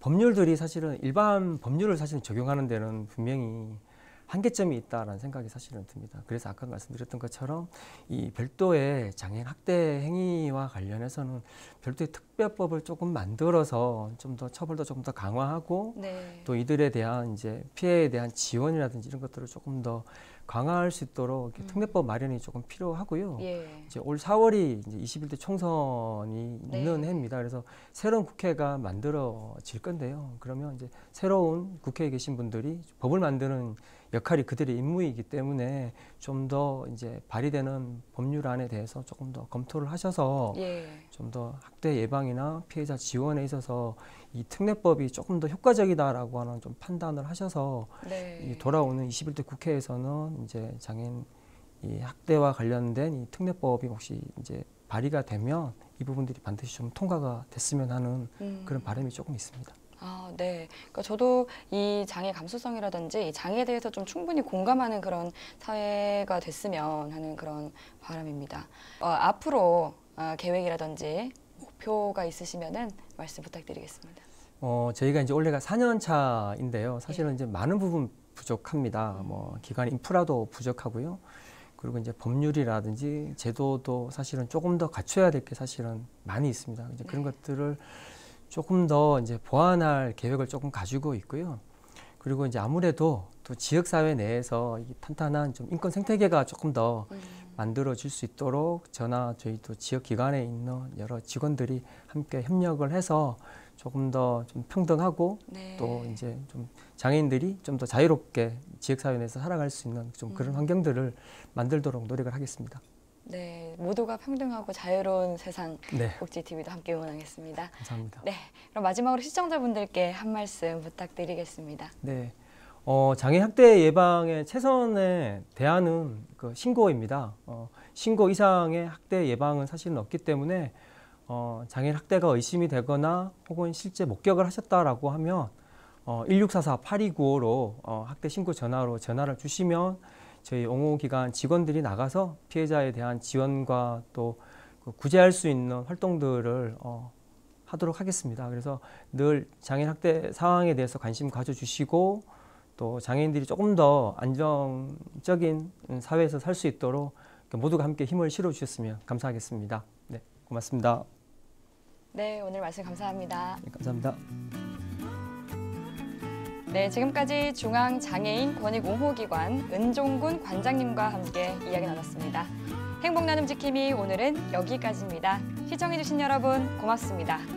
Speaker 2: 법률들이 사실은 일반 법률을 사실 적용하는 데는 분명히 한계점이 있다라는 생각이 사실은 듭니다. 그래서 아까 말씀드렸던 것처럼 이 별도의 장애인 학대 행위와 관련해서는 별도의 특별법을 조금 만들어서 좀 더 처벌도 조금 더 강화하고 네. 또 이들에 대한 이제 피해에 대한 지원이라든지 이런 것들을 조금 더 강화할 수 있도록 이렇게 음. 특례법 마련이 조금 필요하고요. 예. 이제 올 4월이 이제 21대 총선이 네. 있는 네. 해입니다. 그래서 새로운 국회가 만들어질 건데요. 그러면 이제 새로운 국회에 계신 분들이 법을 만드는 역할이 그들의 임무이기 때문에 좀 더 이제 발의되는 법률안에 대해서 조금 더 검토를 하셔서 예. 좀더 학대 예방이나 피해자 지원에 있어서 이 특례법이 조금 더 효과적이다라고 하는 좀 판단을 하셔서 네. 이 돌아오는 21대 국회에서는 이제 장애인 이 학대와 관련된 이 특례법이 혹시 이제 발의가 되면 이 부분들이 반드시 좀 통과가 됐으면 하는 음. 그런 바람이 조금 있습니다.
Speaker 1: 아, 네. 그러니까 저도 이 장애 감수성이라든지 이 장애에 대해서 좀 충분히 공감하는 그런 사회가 됐으면 하는 그런 바람입니다. 어, 앞으로 어, 계획이라든지 목표가 있으시면은 말씀 부탁드리겠습니다.
Speaker 2: 어, 저희가 이제 올해가 4년 차인데요. 사실은 예. 이제 많은 부분 부족합니다. 뭐 기관 인프라도 부족하고요. 그리고 이제 법률이라든지 제도도 사실은 조금 더 갖춰야 될 게 사실은 많이 있습니다. 이제 그런 네. 것들을 조금 더 이제 보완할 계획을 조금 가지고 있고요. 그리고 이제 아무래도 또 지역사회 내에서 이 탄탄한 좀 인권 생태계가 조금 더 음. 만들어질 수 있도록 저나 저희 또 지역기관에 있는 여러 직원들이 함께 협력을 해서 조금 더 좀 평등하고 네. 또 이제 좀 장애인들이 좀 더 자유롭게 지역사회 내에서 살아갈 수 있는 좀 그런 음. 환경들을 만들도록 노력을 하겠습니다.
Speaker 1: 네, 모두가 평등하고 자유로운 세상 네. 복지TV도 함께 응원하겠습니다. 감사합니다. 네, 그럼 마지막으로 시청자분들께 한 말씀 부탁드리겠습니다.
Speaker 2: 네, 어, 장애 학대 예방의 최선의 대안은 그 신고입니다. 어, 신고 이상의 학대 예방은 사실은 없기 때문에 어, 장애 학대가 의심이 되거나 혹은 실제 목격을 하셨다라고 하면 어, 1644-8295로 어, 학대 신고 전화로 전화를 주시면 저희 옹호기관 직원들이 나가서 피해자에 대한 지원과 또 그 구제할 수 있는 활동들을 어, 하도록 하겠습니다. 그래서 늘 장애인 학대 상황에 대해서 관심 가져주시고 또 장애인들이 조금 더 안정적인 사회에서 살 수 있도록 모두가 함께 힘을 실어주셨으면 감사하겠습니다. 네, 고맙습니다.
Speaker 1: 네, 오늘 말씀 감사합니다.
Speaker 2: 네, 감사합니다.
Speaker 1: 네, 지금까지 중앙장애인 권익옹호기관 은종군 관장님과 함께 이야기 나눴습니다. 행복 나눔 지킴이 오늘은 여기까지입니다. 시청해주신 여러분 고맙습니다.